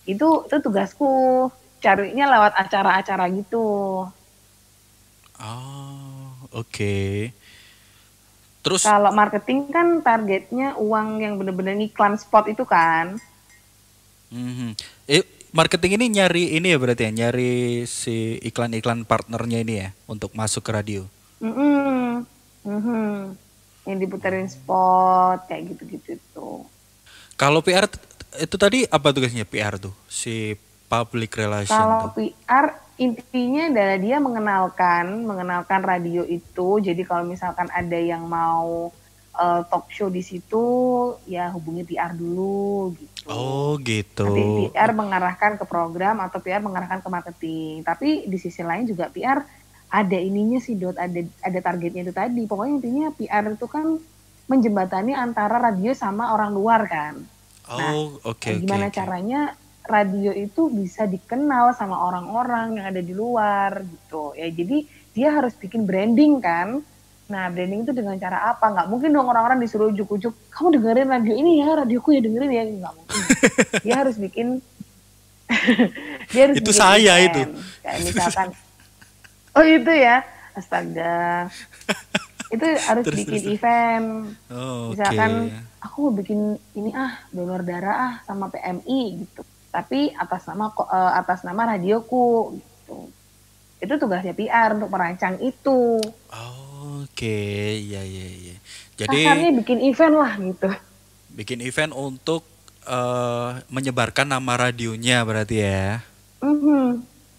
itu itu tugasku carinya lewat acara-acara gitu oh oke okay. terus kalau marketing kan targetnya uang yang benar-benar iklan spot itu kan Mm-hmm. Eh, marketing ini nyari ini ya berarti ya, nyari si iklan-iklan partnernya ini ya untuk masuk ke radio. Mm-hmm. Mm-hmm. Yang diputerin spot kayak gitu-gitu tuh. Kalau PR itu tadi apa tugasnya PR tuh si public relation? Kalau tuh. PR intinya adalah dia mengenalkan mengenalkan radio itu. Jadi kalau misalkan ada yang mau uh, talk show di situ ya hubungi PR dulu gitu. Oh gitu. Nanti PR mengarahkan ke program atau PR mengarahkan ke marketing. Tapi di sisi lain juga PR ada ininya sih dot ada ada targetnya itu tadi. Pokoknya intinya PR itu kan menjembatani antara radio sama orang luar kan. Nah, oh nah, oke. Okay, gimana okay, caranya radio itu bisa dikenal sama orang-orang yang ada di luar gitu ya. Jadi dia harus bikin branding kan Nah, branding itu dengan cara apa? Nggak mungkin dong orang-orang disuruh ujuk-ujuk, kamu dengerin radio ini ya, radioku ya dengerin ya. Nggak mungkin. dia harus bikin, dia harus itu bikin saya itu. Kayak misalkan, oh itu ya, astaga. itu harus terus, bikin terus. event. Oh, misalkan, okay. aku mau bikin ini ah, donor darah ah, sama PMI gitu. Tapi atas nama eh, atas nama radioku gitu. Itu tugasnya PR untuk merancang itu. Oh Oke, iya iya iya. Jadi Kasarnya bikin event lah gitu. Bikin event untuk uh, menyebarkan nama radionya berarti ya. Mm -hmm,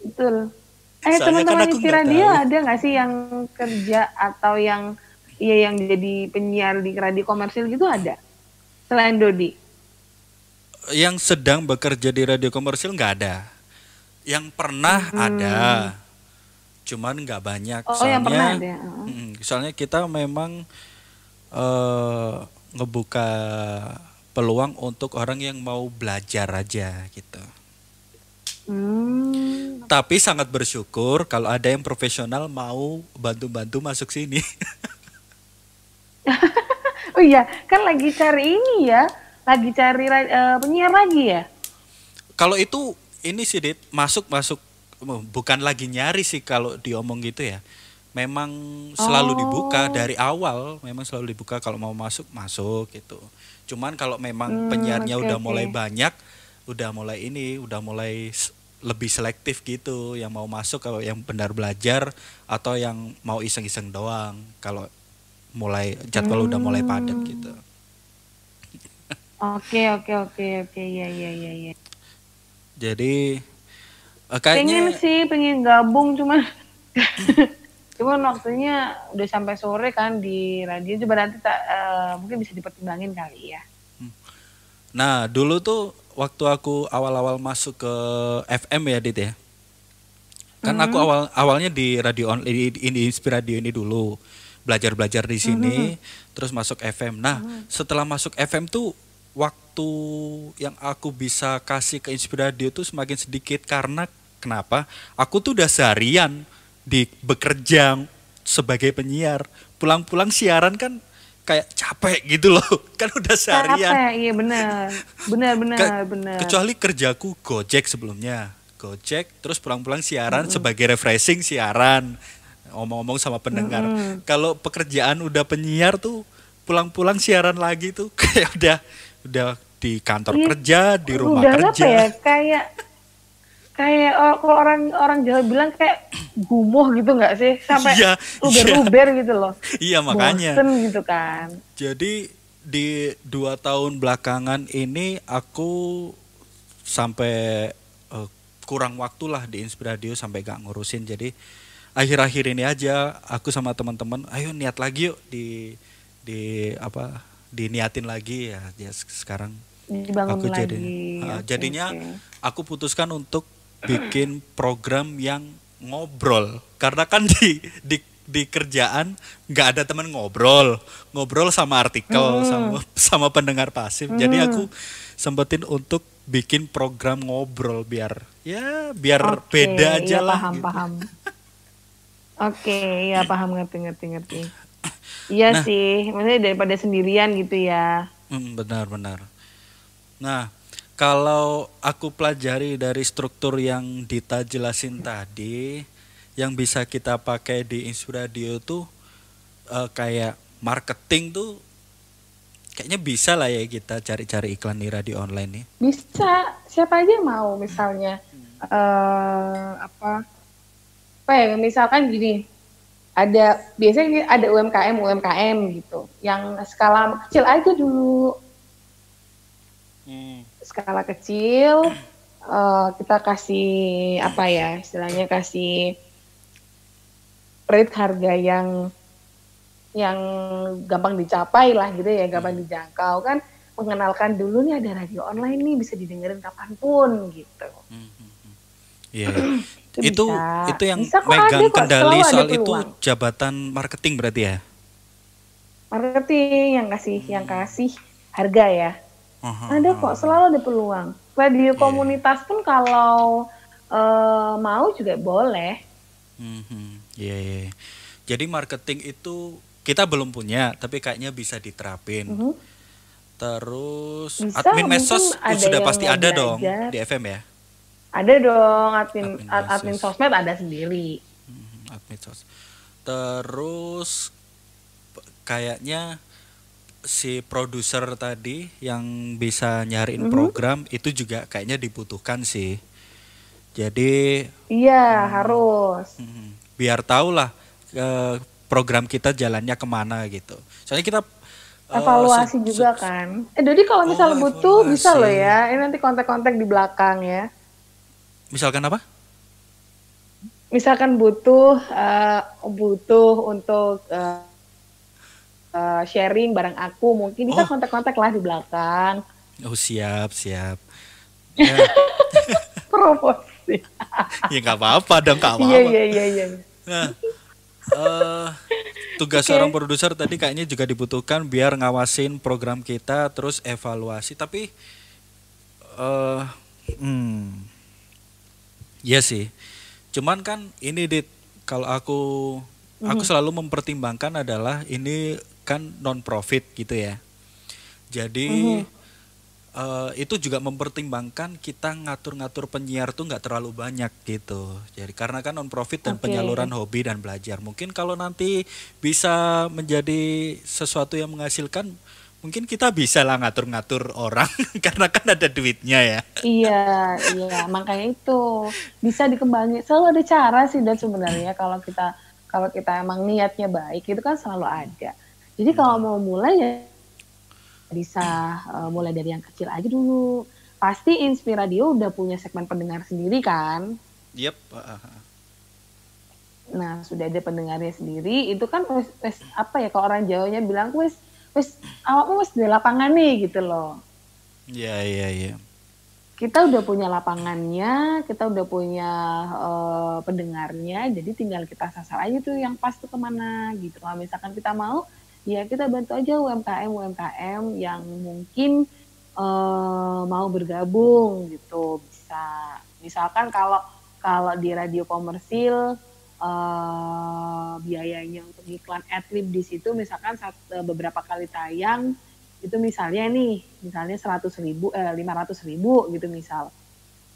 betul. Eh kan teman-teman istirahat radio tahu. ada nggak sih yang kerja atau yang iya yang jadi penyiar di radio komersil gitu ada selain Dodi? Yang sedang bekerja di radio komersil nggak ada. Yang pernah hmm. ada, cuman nggak banyak. Oh, soalnya, yang pernah ada. Hmm, Soalnya kita memang uh, ngebuka peluang untuk orang yang mau belajar aja gitu. Hmm. Tapi sangat bersyukur kalau ada yang profesional mau bantu-bantu masuk sini. oh iya, kan lagi cari ini ya, lagi cari uh, penyiar lagi ya. Kalau itu ini sih masuk masuk bukan lagi nyari sih kalau diomong gitu ya memang selalu oh. dibuka dari awal memang selalu dibuka kalau mau masuk masuk gitu cuman kalau memang hmm, penyiarnya okay, udah okay. mulai banyak udah mulai ini udah mulai lebih selektif gitu yang mau masuk kalau yang benar belajar atau yang mau iseng-iseng doang kalau mulai jadwal hmm. udah mulai padat hmm. gitu oke oke oke oke ya ya ya ya jadi eh, kayaknya pengen sih pengen gabung cuman cuman waktunya udah sampai sore kan di radio coba nanti tak, uh, mungkin bisa dipertimbangin kali ya hmm. nah dulu tuh waktu aku awal-awal masuk ke FM ya Dit ya kan hmm. aku awal awalnya di radio on di, di Inspiradio ini dulu belajar belajar di hmm, sini hmm. terus masuk FM nah hmm. setelah masuk FM tuh waktu yang aku bisa kasih ke Inspiradio tuh semakin sedikit karena kenapa aku tuh udah seharian di bekerja sebagai penyiar pulang-pulang siaran kan kayak capek gitu loh kan udah seharian capek iya benar benar benar Ke, benar kecuali kerjaku gojek sebelumnya gojek terus pulang-pulang siaran mm -hmm. sebagai refreshing siaran omong-omong sama pendengar mm -hmm. kalau pekerjaan udah penyiar tuh pulang-pulang siaran lagi tuh kayak udah udah di kantor iya. kerja di rumah udah kerja ya kayak kayak oh, kalau orang orang Jawa bilang kayak gumoh gitu nggak sih sampai iya, uber luber iya. gitu loh. Iya makanya. Bosen gitu kan. Jadi di dua tahun belakangan ini aku sampai uh, kurang waktu lah di Inspiradio sampai gak ngurusin jadi akhir-akhir ini aja aku sama teman-teman ayo niat lagi yuk di di apa diniatin lagi ya, ya sekarang Dibangun aku jadi Uh, jadinya okay. aku putuskan untuk bikin program yang ngobrol karena kan di di di kerjaan nggak ada teman ngobrol ngobrol sama artikel mm. sama sama pendengar pasif mm. jadi hmm. aku sempetin untuk bikin program ngobrol biar ya biar okay, beda iya, aja ya, lah paham gitu. paham oke okay, ya paham ngerti ngerti ngerti iya nah, sih maksudnya daripada sendirian gitu ya hmm, benar benar nah kalau aku pelajari dari struktur yang Dita jelasin tadi, yang bisa kita pakai di Insuradio tuh uh, kayak marketing tuh kayaknya bisa lah ya kita cari-cari iklan di radio online nih. Bisa, siapa aja mau misalnya uh, apa? Apa ya, misalkan gini, ada biasanya ada UMKM UMKM gitu, yang skala kecil aja dulu. Hmm skala kecil uh, kita kasih apa ya istilahnya kasih rate harga yang yang gampang dicapai lah gitu ya gampang hmm. dijangkau kan mengenalkan dulu nih ada radio online nih bisa didengerin kapanpun gitu. Hmm, hmm, iya Yeah. Iya. itu itu, bisa. itu yang bisa megang kok, kendali soal itu jabatan marketing berarti ya? Marketing yang kasih hmm. yang kasih harga ya. Ada kok, selalu ada peluang. Radio yeah. komunitas pun kalau uh, mau juga boleh. Mm-hmm. Yeah, yeah. Jadi marketing itu kita belum punya, tapi kayaknya bisa diterapin. Mm-hmm. Terus bisa, admin medsos sudah pasti ada belajar. dong di FM ya? Ada dong admin admin, admin sosmed ada sendiri. Mm-hmm. Admin sos. Terus kayaknya si produser tadi yang bisa nyariin mm -hmm. program itu juga kayaknya dibutuhkan sih. Jadi iya hmm, harus. Hmm, biar tau lah ke program kita jalannya kemana gitu. Soalnya kita eh, evaluasi uh, juga kan. Eh Dodi kalau oh, misalnya oh, butuh evaluasi. bisa loh ya. Ini nanti kontak-kontak di belakang ya. Misalkan apa? Misalkan butuh uh, butuh untuk uh, Eh, sharing bareng aku mungkin bisa oh. kontak-kontak lah di belakang oh siap siap ya. promosi ya nggak apa-apa dong kak iya, iya iya iya iya tugas okay. seorang produser tadi kayaknya juga dibutuhkan biar ngawasin program kita terus evaluasi tapi uh, hmm ya sih cuman kan ini dit kalau aku mm -hmm. aku mm-hmm. selalu mempertimbangkan adalah ini kan non profit gitu ya. Jadi mm-hmm. uh, itu juga mempertimbangkan kita ngatur-ngatur penyiar tuh nggak terlalu banyak gitu. Jadi karena kan non profit dan okay. penyaluran hobi dan belajar. Mungkin kalau nanti bisa menjadi sesuatu yang menghasilkan mungkin kita bisa lah ngatur-ngatur orang karena kan ada duitnya ya. Iya, iya, makanya itu bisa dikembangin. Selalu ada cara sih dan sebenarnya kalau kita kalau kita emang niatnya baik itu kan selalu ada. Jadi hmm. kalau mau mulai ya bisa uh, mulai dari yang kecil aja dulu. Pasti Inspiradio Radio udah punya segmen pendengar sendiri kan? Yep. Nah, sudah ada pendengarnya sendiri, itu kan wes, wes apa ya kalau orang jauhnya bilang wes wes awakmu wes di lapangan nih gitu loh. Iya, yeah, iya, yeah, iya. Yeah. Kita udah punya lapangannya, kita udah punya uh, pendengarnya, jadi tinggal kita sasar aja tuh yang pas tuh kemana gitu. Kalau misalkan kita mau ya kita bantu aja UMKM UMKM yang mungkin uh, mau bergabung gitu bisa misalkan kalau kalau di radio komersil uh, biayanya untuk iklan adlib di situ misalkan saat, eh, beberapa kali tayang itu misalnya nih misalnya seratus ribu lima eh, ratus ribu gitu misal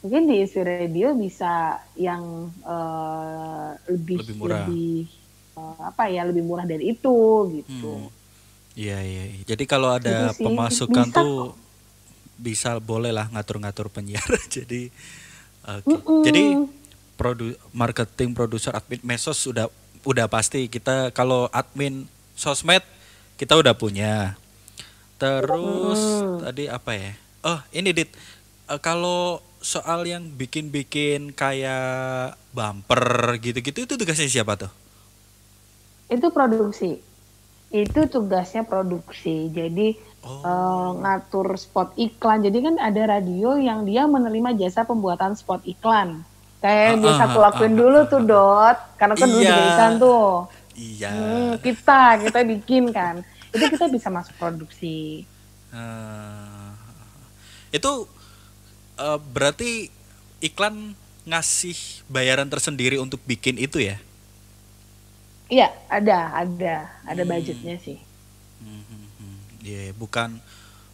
mungkin di Inspire radio bisa yang uh, lebih lebih, murah. lebih apa ya lebih murah dari itu gitu. Hmm. Iya hmm. iya. Jadi kalau ada gitu pemasukan bisa tuh bisa boleh lah ngatur-ngatur penyiar. jadi Okay. Mm -mm. Jadi produ marketing produser admin mesos sudah udah pasti kita kalau admin sosmed kita udah punya. Terus mm. tadi apa ya? Oh, ini Dit. Uh, kalau soal yang bikin-bikin kayak bumper gitu-gitu itu tugasnya siapa tuh? itu produksi itu tugasnya produksi jadi oh. uh, ngatur spot iklan jadi kan ada radio yang dia menerima jasa pembuatan spot iklan kayak uh, biasa ah, aku lakuin ah, dulu tuh dot karena kan iya. dulu juga iklan tuh iya hmm, kita kita bikin kan itu kita bisa masuk produksi uh, itu uh, berarti iklan ngasih bayaran tersendiri untuk bikin itu ya Iya, ada, ada, ada hmm. budgetnya sih. Hmm, hmm, hmm. Iya, iya. bukan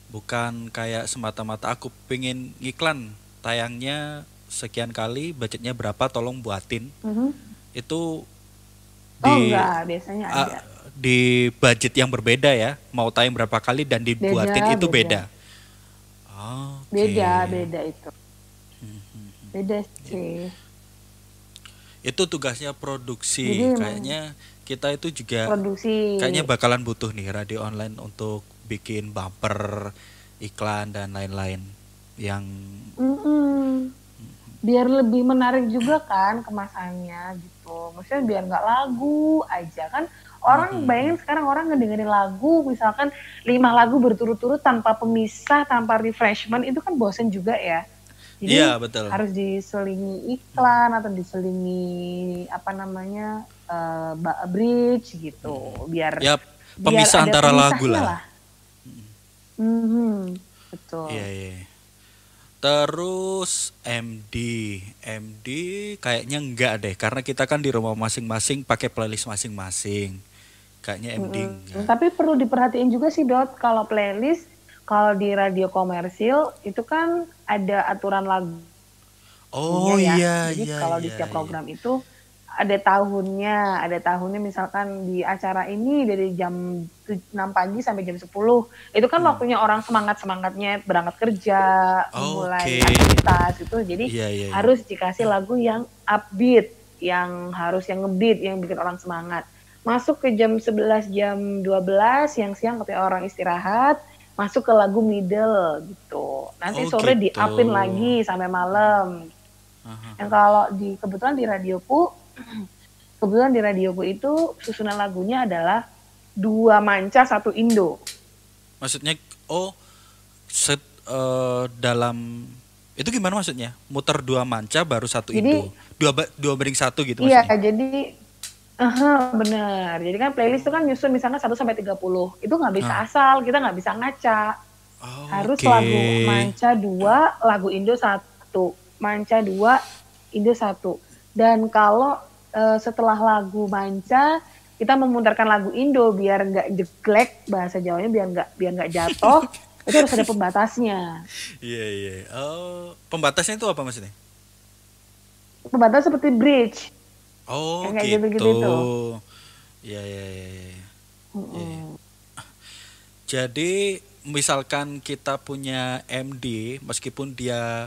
bukan kayak semata-mata aku pengen iklan tayangnya sekian kali, budgetnya berapa, tolong buatin. Mm-hmm. Itu oh, di, oh enggak, biasanya ada. di budget yang berbeda ya, mau tayang berapa kali dan dibuatin beda, itu beda. Beda, okay. beda, beda itu. Hmm, hmm, hmm. Beda sih. Yeah itu tugasnya produksi Jadi, kayaknya kita itu juga produksi. kayaknya bakalan butuh nih radio online untuk bikin bumper iklan dan lain-lain yang mm -mm. biar lebih menarik juga kan kemasannya gitu maksudnya biar nggak lagu aja kan orang mm -hmm. bayangin sekarang orang ngedengerin lagu misalkan lima lagu berturut-turut tanpa pemisah tanpa refreshment itu kan bosen juga ya jadi iya, betul. harus diselingi iklan atau diselingi apa namanya uh, bridge gitu biar ya, pemisah biar antara lagu lah. lah. Mm-hmm, betul. Iya, iya. Terus MD, MD kayaknya enggak deh karena kita kan di rumah masing-masing pakai playlist masing-masing. Kayaknya MD mm-hmm. enggak. Tapi perlu diperhatiin juga sih Dot kalau playlist kalau di radio komersil itu kan ada aturan lagu. Oh iya, ya. Iya, Jadi iya, kalau iya, di setiap iya. program iya. itu ada tahunnya, ada tahunnya misalkan di acara ini dari jam 6 pagi sampai jam 10. Itu kan hmm. waktunya orang semangat-semangatnya berangkat kerja, oh, mulai okay. aktivitas itu. Jadi iya, iya, iya, harus dikasih lagu yang upbeat, yang harus yang ngebeat, yang bikin orang semangat. Masuk ke jam 11, jam 12 yang siang ketika orang istirahat, masuk ke lagu middle gitu. Nanti oh, sore gitu. diapin lagi sampai malam. Aha. Yang kalau di kebetulan di radioku kebetulan di radioku itu susunan lagunya adalah dua manca satu indo. Maksudnya oh set uh, dalam itu gimana maksudnya? Muter dua manca baru satu jadi, indo. Dua dua bering satu gitu iya, maksudnya. Iya, jadi Aha, benar. Jadi kan playlist itu kan nyusun misalnya 1 sampai 30. Itu nggak bisa uh. asal, kita nggak bisa ngaca. Oh, Harus okay. lagu manca 2, lagu Indo 1. Manca 2, Indo 1. Dan kalau uh, setelah lagu manca kita memutarkan lagu Indo biar nggak jeglek bahasa Jawanya biar nggak biar nggak jatuh itu harus ada pembatasnya. Iya yeah, iya. Yeah. Oh, uh, pembatasnya itu apa maksudnya? Pembatas seperti bridge. Oh, kayak gitu. gitu gitu. Iya, iya, iya. Ya. Mm -mm. ya. Jadi misalkan kita punya MD meskipun dia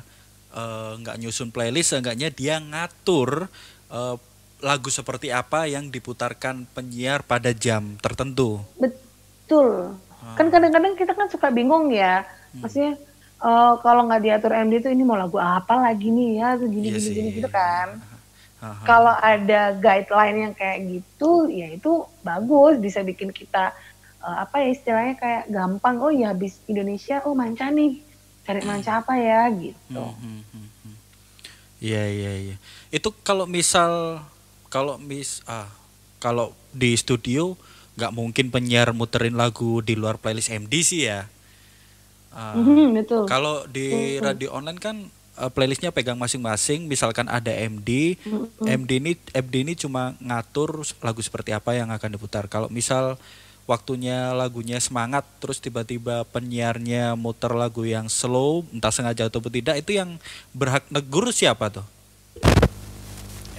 eh, nggak uh, nyusun playlist seenggaknya dia ngatur uh, lagu seperti apa yang diputarkan penyiar pada jam tertentu. Betul. Hmm. Kan kadang-kadang kita kan suka bingung ya. Hmm. Maksudnya uh, kalau nggak diatur MD itu ini mau lagu apa lagi nih ya gini-gini iya gitu kan. Aha. Kalau ada guideline yang kayak gitu, ya itu bagus, bisa bikin kita uh, apa ya istilahnya kayak gampang. Oh ya habis Indonesia, oh manca nih, cari hmm. manca apa ya gitu. Hmm, hmm, iya iya iya. Itu kalau misal kalau mis ah kalau di studio nggak mungkin penyiar muterin lagu di luar playlist MD sih ya. Uh, mm -hmm, Kalau di mm -hmm. radio online kan Eh, playlistnya pegang masing-masing. Misalkan ada MD, mm-hmm. MD ini MD ini cuma ngatur lagu seperti apa yang akan diputar. Kalau misal waktunya lagunya semangat, terus tiba-tiba penyiarnya muter lagu yang slow, entah sengaja atau tidak, itu yang berhak negur siapa tuh?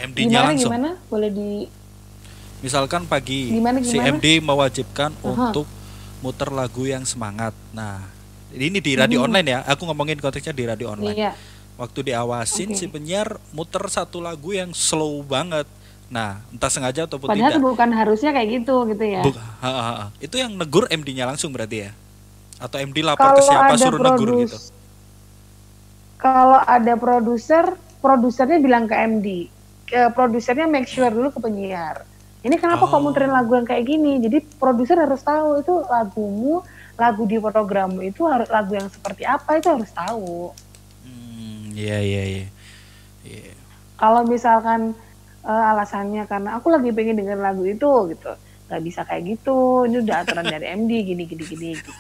MD-nya langsung. Gimana? Boleh di Misalkan pagi gimana, gimana? si MD mewajibkan uh -huh. untuk muter lagu yang semangat. Nah, ini di radio hmm. online ya. Aku ngomongin konteksnya di radio online. Iya waktu diawasin okay. si penyiar muter satu lagu yang slow banget Nah, entah sengaja atau Padahal tidak. Padahal bukan harusnya kayak gitu gitu ya. Buk, ha, ha, ha. Itu yang negur MD-nya langsung berarti ya. Atau MD lapor Kalau ke siapa suruh negur gitu. Kalau ada produser, produsernya bilang ke MD. Ke produsernya make sure dulu ke penyiar. Ini kenapa oh. kok muterin lagu yang kayak gini? Jadi produser harus tahu itu lagumu, lagu di programmu itu harus lagu yang seperti apa itu harus tahu. Iya iya iya. Yeah. Kalau misalkan uh, alasannya karena aku lagi pengen denger lagu itu gitu nggak bisa kayak gitu ini udah aturan dari MD gini gini gini gitu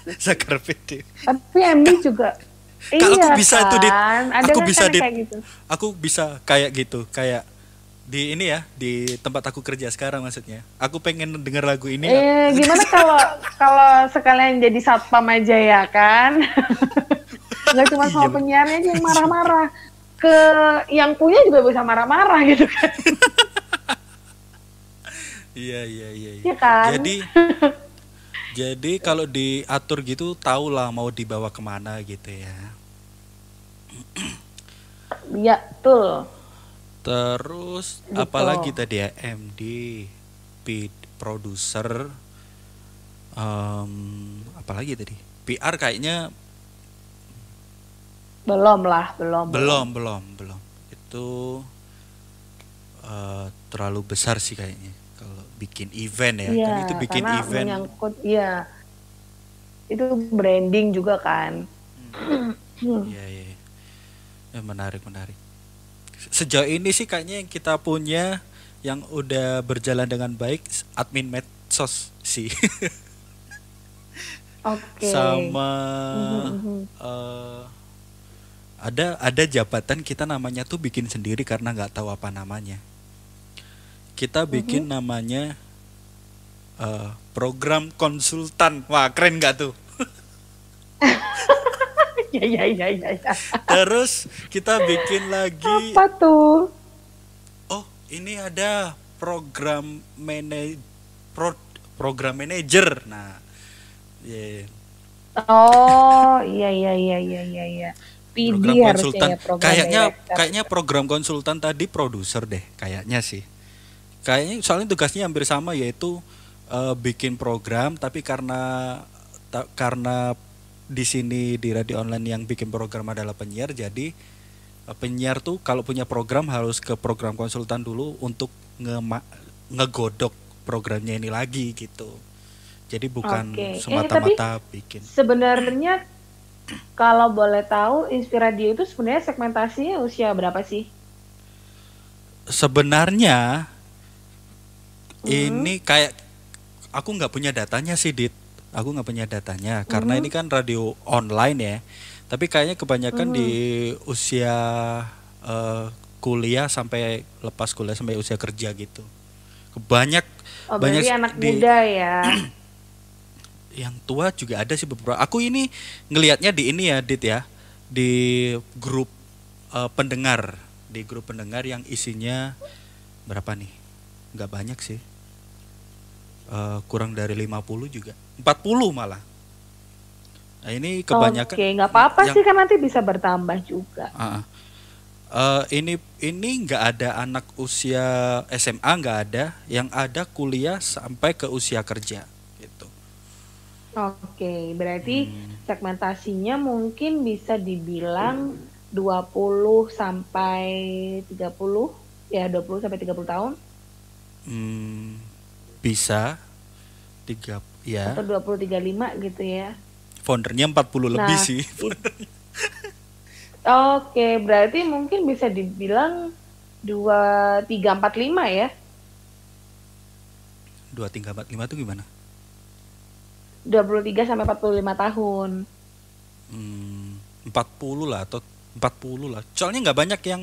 tapi MD juga kalau iya aku bisa kan? itu di kan? Ada aku kan bisa kan di gitu. aku bisa kayak gitu kayak di ini ya di tempat aku kerja sekarang maksudnya aku pengen denger lagu ini eh, gimana kalau kalau sekalian jadi satpam aja ya kan nggak cuma sama iya, penyiarnya aja yang iya. marah-marah ke yang punya juga bisa marah-marah gitu kan iya iya iya iya, iya kan jadi jadi kalau diatur gitu lah mau dibawa kemana gitu ya iya betul terus gitu. apalagi tadi ya MD pd produser um, apalagi tadi PR kayaknya belum lah, belum. Belum, belum, belum. Itu uh, terlalu besar sih kayaknya kalau bikin event ya. ya kan itu bikin karena event. menyangkut iya. Itu branding juga kan. Hmm. Iya, iya, iya. Ya, menarik, menarik. Sejauh ini sih kayaknya yang kita punya yang udah berjalan dengan baik admin medsos sih. Oke. okay. Sama mm -hmm. uh, ada ada jabatan kita namanya tuh bikin sendiri karena nggak tahu apa namanya kita bikin mm-hmm. namanya uh, program konsultan wah keren nggak tuh ya, ya, ya, ya, ya, terus kita bikin lagi apa tuh oh ini ada program manaj pro, program manager nah yeah. oh iya iya iya iya iya, iya program konsultan. Ya, program kayaknya director. kayaknya program konsultan tadi produser deh kayaknya sih. Kayaknya soalnya tugasnya hampir sama yaitu uh, bikin program tapi karena ta, karena di sini di radio online yang bikin program adalah penyiar jadi uh, penyiar tuh kalau punya program harus ke program konsultan dulu untuk nge ngegodok programnya ini lagi gitu. Jadi bukan okay. Eh, semata-mata eh, bikin. Sebenarnya kalau boleh tahu, Inspiradio itu sebenarnya segmentasinya usia berapa sih? Sebenarnya hmm. ini kayak aku nggak punya datanya sih, Dit. Aku nggak punya datanya hmm. karena ini kan radio online ya. Tapi kayaknya kebanyakan hmm. di usia uh, kuliah sampai lepas kuliah sampai usia kerja gitu. Kebanyak oh, banyak anak di, muda ya. yang tua juga ada sih beberapa. Aku ini ngelihatnya di ini ya, Dit ya, di grup uh, pendengar, di grup pendengar yang isinya berapa nih? Nggak banyak sih. Uh, kurang dari 50 juga. 40 malah. Nah, ini kebanyakan. Oke, nggak apa-apa sih kan nanti bisa bertambah juga. Uh, uh, ini ini nggak ada anak usia SMA nggak ada, yang ada kuliah sampai ke usia kerja. Oke, okay, berarti hmm. segmentasinya mungkin bisa dibilang hmm. 20 sampai 30 ya 20 sampai 30 tahun. Hmm, bisa 3 ya. Atau 20 35 gitu ya. Foundernya 40 nah, lebih sih. Oke, okay, berarti mungkin bisa dibilang 2 3 4 5 ya. 2 3 4 5 itu gimana? 23 sampai 45 tahun. Hmm, 40 lah atau 40 lah. Soalnya nggak banyak yang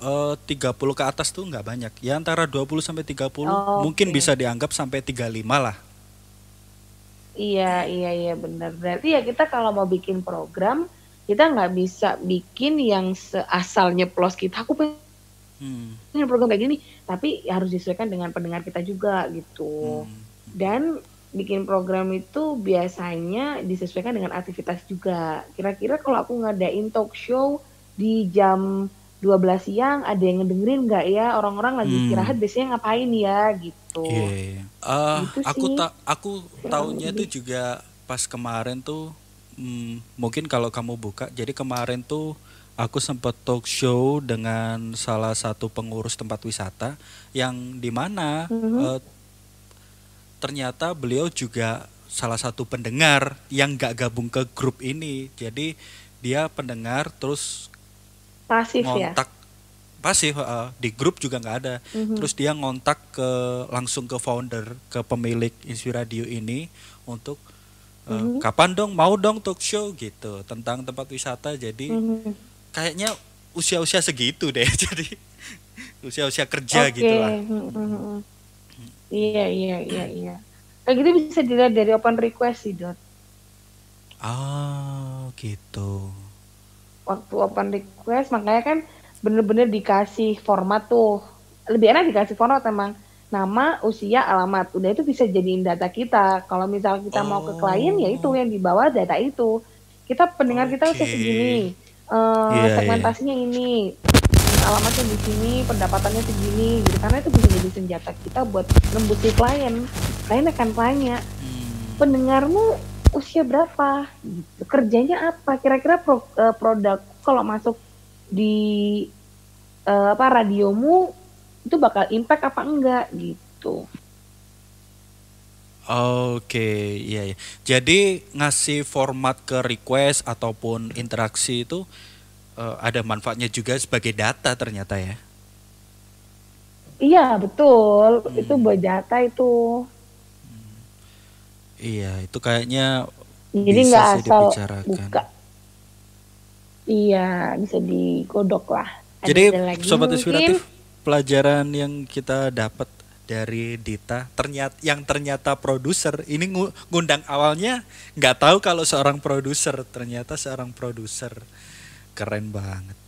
eh, uh, 30 ke atas tuh nggak banyak. Ya antara 20 sampai 30 oh, mungkin okay. bisa dianggap sampai 35 lah. Iya, iya, iya benar. Berarti ya kita kalau mau bikin program kita nggak bisa bikin yang seasalnya plus kita. Aku pengen hmm. program kayak gini, tapi harus disesuaikan dengan pendengar kita juga gitu. Hmm. Dan bikin program itu biasanya disesuaikan dengan aktivitas juga. Kira-kira kalau aku ngadain talk show di jam 12 siang ada yang ngedengerin nggak ya orang-orang lagi hmm. istirahat biasanya ngapain ya gitu. Yeah. Iya, iya, iya. Uh, gitu aku tak aku tahunya tuh juga pas kemarin tuh hmm, mungkin kalau kamu buka jadi kemarin tuh aku sempat talk show dengan salah satu pengurus tempat wisata yang dimana mm -hmm. uh, eh, ternyata beliau juga salah satu pendengar yang gak gabung ke grup ini. Jadi dia pendengar terus pasif ya? ngontak, ya. Pasif uh, di grup juga nggak ada. Mm-hmm. Terus dia ngontak ke langsung ke founder, ke pemilik inspiradio Radio ini untuk uh, mm-hmm. kapan dong mau dong talk show gitu tentang tempat wisata. Jadi mm-hmm. kayaknya usia-usia segitu deh. Jadi usia-usia kerja okay. gitu lah. Mm-hmm. Mhm, mhm. Iya iya iya iya. Kayak gitu bisa dilihat dari open request sih dot. Ah gitu. Waktu open request makanya kan bener-bener dikasih format tuh. Lebih enak dikasih format emang nama, usia, alamat. Udah itu bisa jadiin data kita. Kalau misal kita oh. mau ke klien ya itu oh. yang dibawa data itu. Kita pendengar okay. kita usia segini. Uh, eh, yeah, iya. segmentasinya yeah. ini alamatnya di sini, pendapatannya segini, gitu. Karena itu bisa jadi senjata kita buat nembusi klien. Klien akan tanya, hmm. pendengarmu usia berapa? Gitu. Kerjanya apa? Kira-kira pro, uh, produk kalau masuk di uh, apa radiomu itu bakal impact apa enggak gitu. Oke, iya, iya. Jadi ngasih format ke request ataupun interaksi itu uh, ada manfaatnya juga sebagai data ternyata ya. Iya betul, hmm. itu buat data itu. Hmm. Iya, itu kayaknya jadi gak asal buka. Iya, bisa digodok lah. Ada jadi lagi sobat mungkin. inspiratif, pelajaran yang kita dapat dari Dita ternyata yang ternyata produser ini ngundang awalnya nggak tahu kalau seorang produser ternyata seorang produser keren banget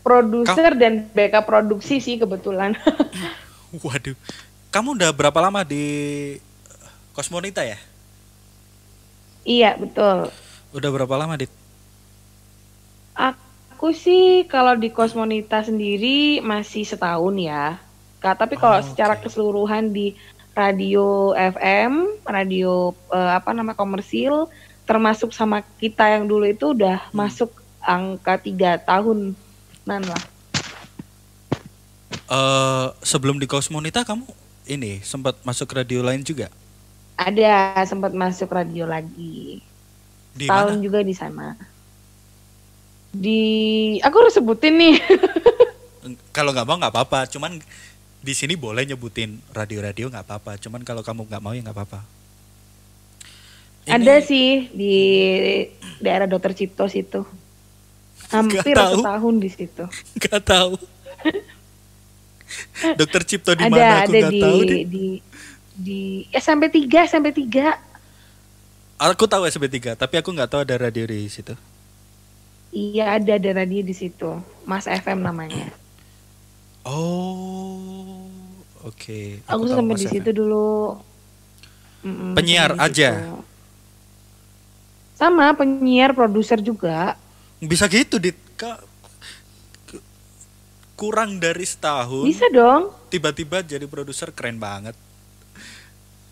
produser dan BK produksi sih kebetulan waduh kamu udah berapa lama di Kosmonita eh, ya iya betul udah berapa lama dit aku sih kalau di Kosmonita sendiri masih setahun ya Kak, tapi kalau oh, secara keseluruhan di radio FM, radio eh, apa nama komersil termasuk sama kita yang dulu itu udah hmm. masuk angka tiga tahun nan lah. Uh, sebelum di Kosmonita kamu ini sempat masuk radio lain juga? Ada sempat masuk radio lagi. Di Tahun mana? juga di sana. Di aku harus sebutin nih. kalau nggak mau nggak apa-apa, cuman di sini boleh nyebutin radio-radio nggak apa-apa. Cuman kalau kamu nggak mau ya nggak apa-apa. Ini... Ada sih di daerah Dokter Cipto situ. Hampir satu tahun di situ. Gak tahu. Dokter Cipto di mana aku ada di, tahu deh. Di, di SMP tiga, SMP tiga. Aku tahu SMP 3, tapi aku nggak tahu ada radio di situ. Iya, ada ada radio di situ. Mas FM namanya. Oh. Oke. Okay. Aku, aku sampai di situ dulu. Mm -mm, penyiar aja. Sama penyiar, produser juga. Bisa gitu, Dit. kurang dari setahun. Bisa dong. Tiba-tiba jadi produser keren banget.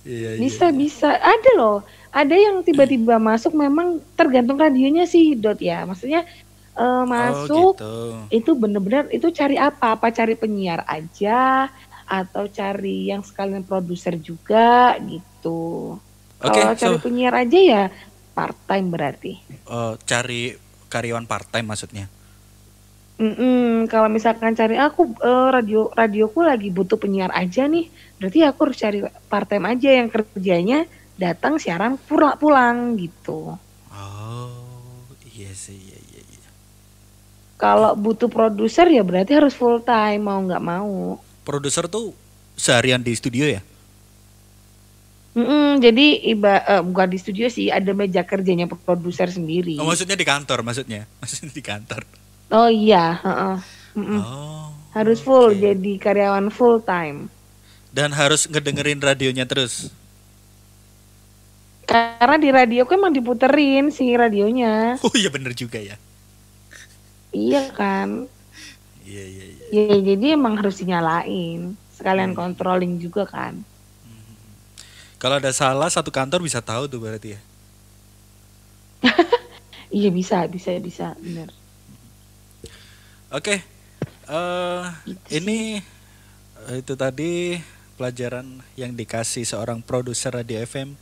Iya, iya bisa iya. bisa ada loh ada yang tiba-tiba masuk memang tergantung radionya sih dot ya maksudnya uh, masuk oh, gitu. itu bener-bener itu cari apa apa cari penyiar aja atau cari yang sekalian produser juga gitu Oke, okay, kalau so, cari penyiar aja ya part time berarti uh, cari karyawan part time maksudnya Mm-mm, kalau misalkan cari aku uh, radio radioku lagi butuh penyiar aja nih, berarti aku harus cari part time aja yang kerjanya datang siaran pulang pulang gitu. Oh iya sih iya iya. iya. Kalau butuh produser ya berarti harus full time mau nggak mau. Produser tuh seharian di studio ya? Mm-mm, jadi iba uh, bukan di studio sih, ada meja kerjanya produser sendiri. Oh, maksudnya di kantor, maksudnya, maksudnya di kantor. Oh iya, uh-uh. oh, harus full, okay. jadi karyawan full time. Dan harus ngedengerin radionya terus. Karena di radio kan emang diputerin si radionya. Oh iya bener juga ya. iya kan. Iya iya iya. Ya, jadi emang harus dinyalain, sekalian hmm. controlling juga kan. Kalau ada salah satu kantor bisa tahu tuh berarti ya. iya bisa, bisa, bisa, benar. Oke, okay. uh, eh, gitu. ini eh, itu tadi pelajaran yang dikasih seorang produser radio FM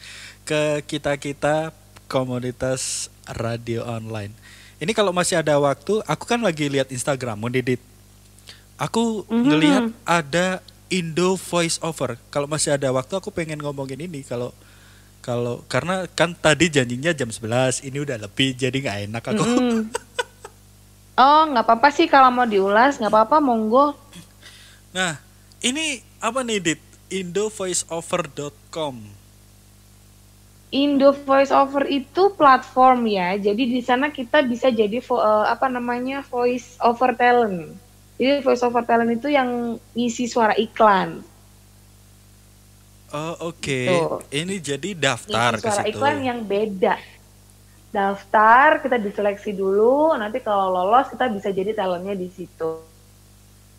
ke kita kita komunitas radio online. Ini kalau masih ada waktu, aku kan lagi lihat Instagrammu, Didit. Aku mm -hmm. ngelihat ada Indo voice over. Kalau masih ada waktu aku pengen ngomongin ini kalau kalau karena kan tadi janjinya jam 11, ini udah lebih jadi nggak enak aku. Mm -hmm. Oh, nggak apa-apa sih kalau mau diulas, nggak apa-apa monggo. Nah, ini apa nih Dit? com. Indo Voiceover itu platform ya. Jadi di sana kita bisa jadi uh, apa namanya voice over talent. Jadi voice over talent itu yang ngisi suara iklan. Oh oke. Okay. Gitu. Ini jadi daftar ngisi suara iklan yang beda. Daftar kita diseleksi dulu, nanti kalau lolos kita bisa jadi talentnya di situ.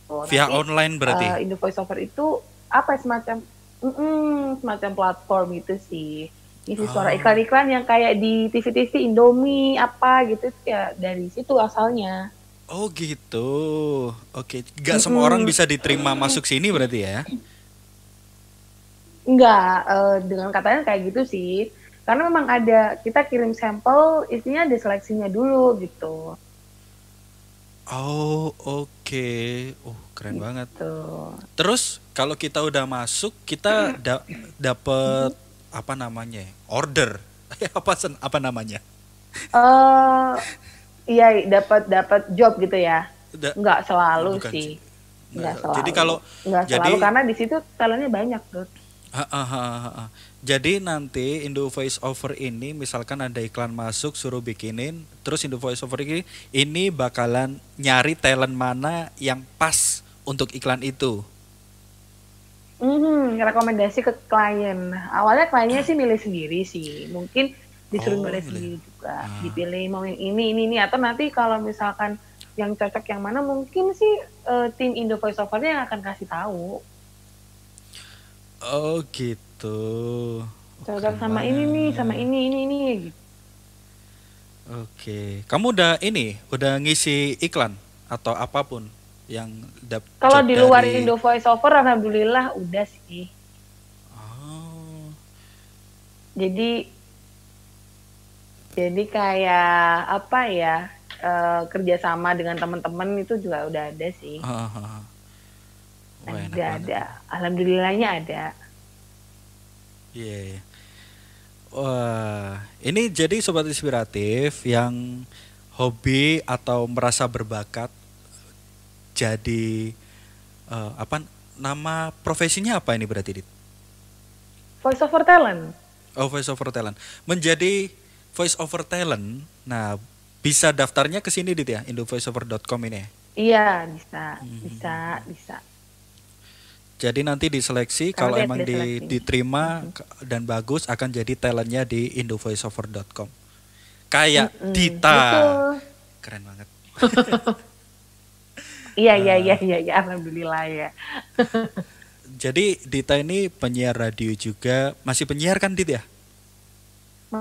Oh, Via nanti, online berarti. Uh, eh, Indo Voice Over itu apa ya, semacam mm -mm, semacam platform itu sih isi suara ah. iklan-iklan yang kayak di TV-TV Indomie apa gitu ya dari situ asalnya. Oh gitu. Oke, Gak semua orang bisa diterima masuk sini berarti ya? Gak uh, eh, dengan katanya kayak gitu sih. Karena memang ada kita kirim sampel, isinya seleksinya dulu gitu. Oh oke, okay. oh uh, keren gitu. banget. Terus kalau kita udah masuk, kita da dapet apa namanya? Ya? Order apa sen apa namanya? Uh, iya dapat dapat job gitu ya da nggak selalu bukan, sih nggak, nggak selalu jadi kalau nggak jadi, selalu karena di situ talentnya banyak tuh jadi nanti Indo Voice Over ini misalkan ada iklan masuk suruh bikinin, terus Indo Voice Over ini ini bakalan nyari talent mana yang pas untuk iklan itu. Mm hmm, rekomendasi ke klien. Awalnya kliennya sih milih sendiri sih. Mungkin disuruh oh, review juga ah. dipilih mau yang ini ini ini atau nanti kalau misalkan yang cocok yang mana mungkin sih uh, tim Indo Voice yang akan kasih tahu oh gitu cocok Keren sama ini nih sama ini ini ini gitu Oke, kamu udah ini, udah ngisi iklan atau apapun yang Kalau di luar dari... Indo Voice Over, alhamdulillah udah sih. Oh. Jadi jadi kayak apa ya uh, kerjasama dengan teman-teman itu juga udah ada sih uh, uh, uh. Wah, ada ada alhamdulillahnya ada iya yeah. wah ini jadi sobat inspiratif yang hobi atau merasa berbakat jadi uh, apa nama profesinya apa ini berarti dit voice over talent oh voice over talent menjadi voice over talent. Nah, bisa daftarnya ke sini dit ya, indovoiceover.com ini ya? Iya, bisa, hmm. bisa, bisa. Jadi nanti diseleksi kalau, kalau emang di, diterima hmm. dan bagus akan jadi talentnya di indovoiceover.com. Kayak mm -hmm. Dita. Betul. Keren banget. Iya, iya, eh. iya iya iya iya ya, alhamdulillah ya. Jadi Dita ini penyiar radio juga, masih penyiar kan Dit ya?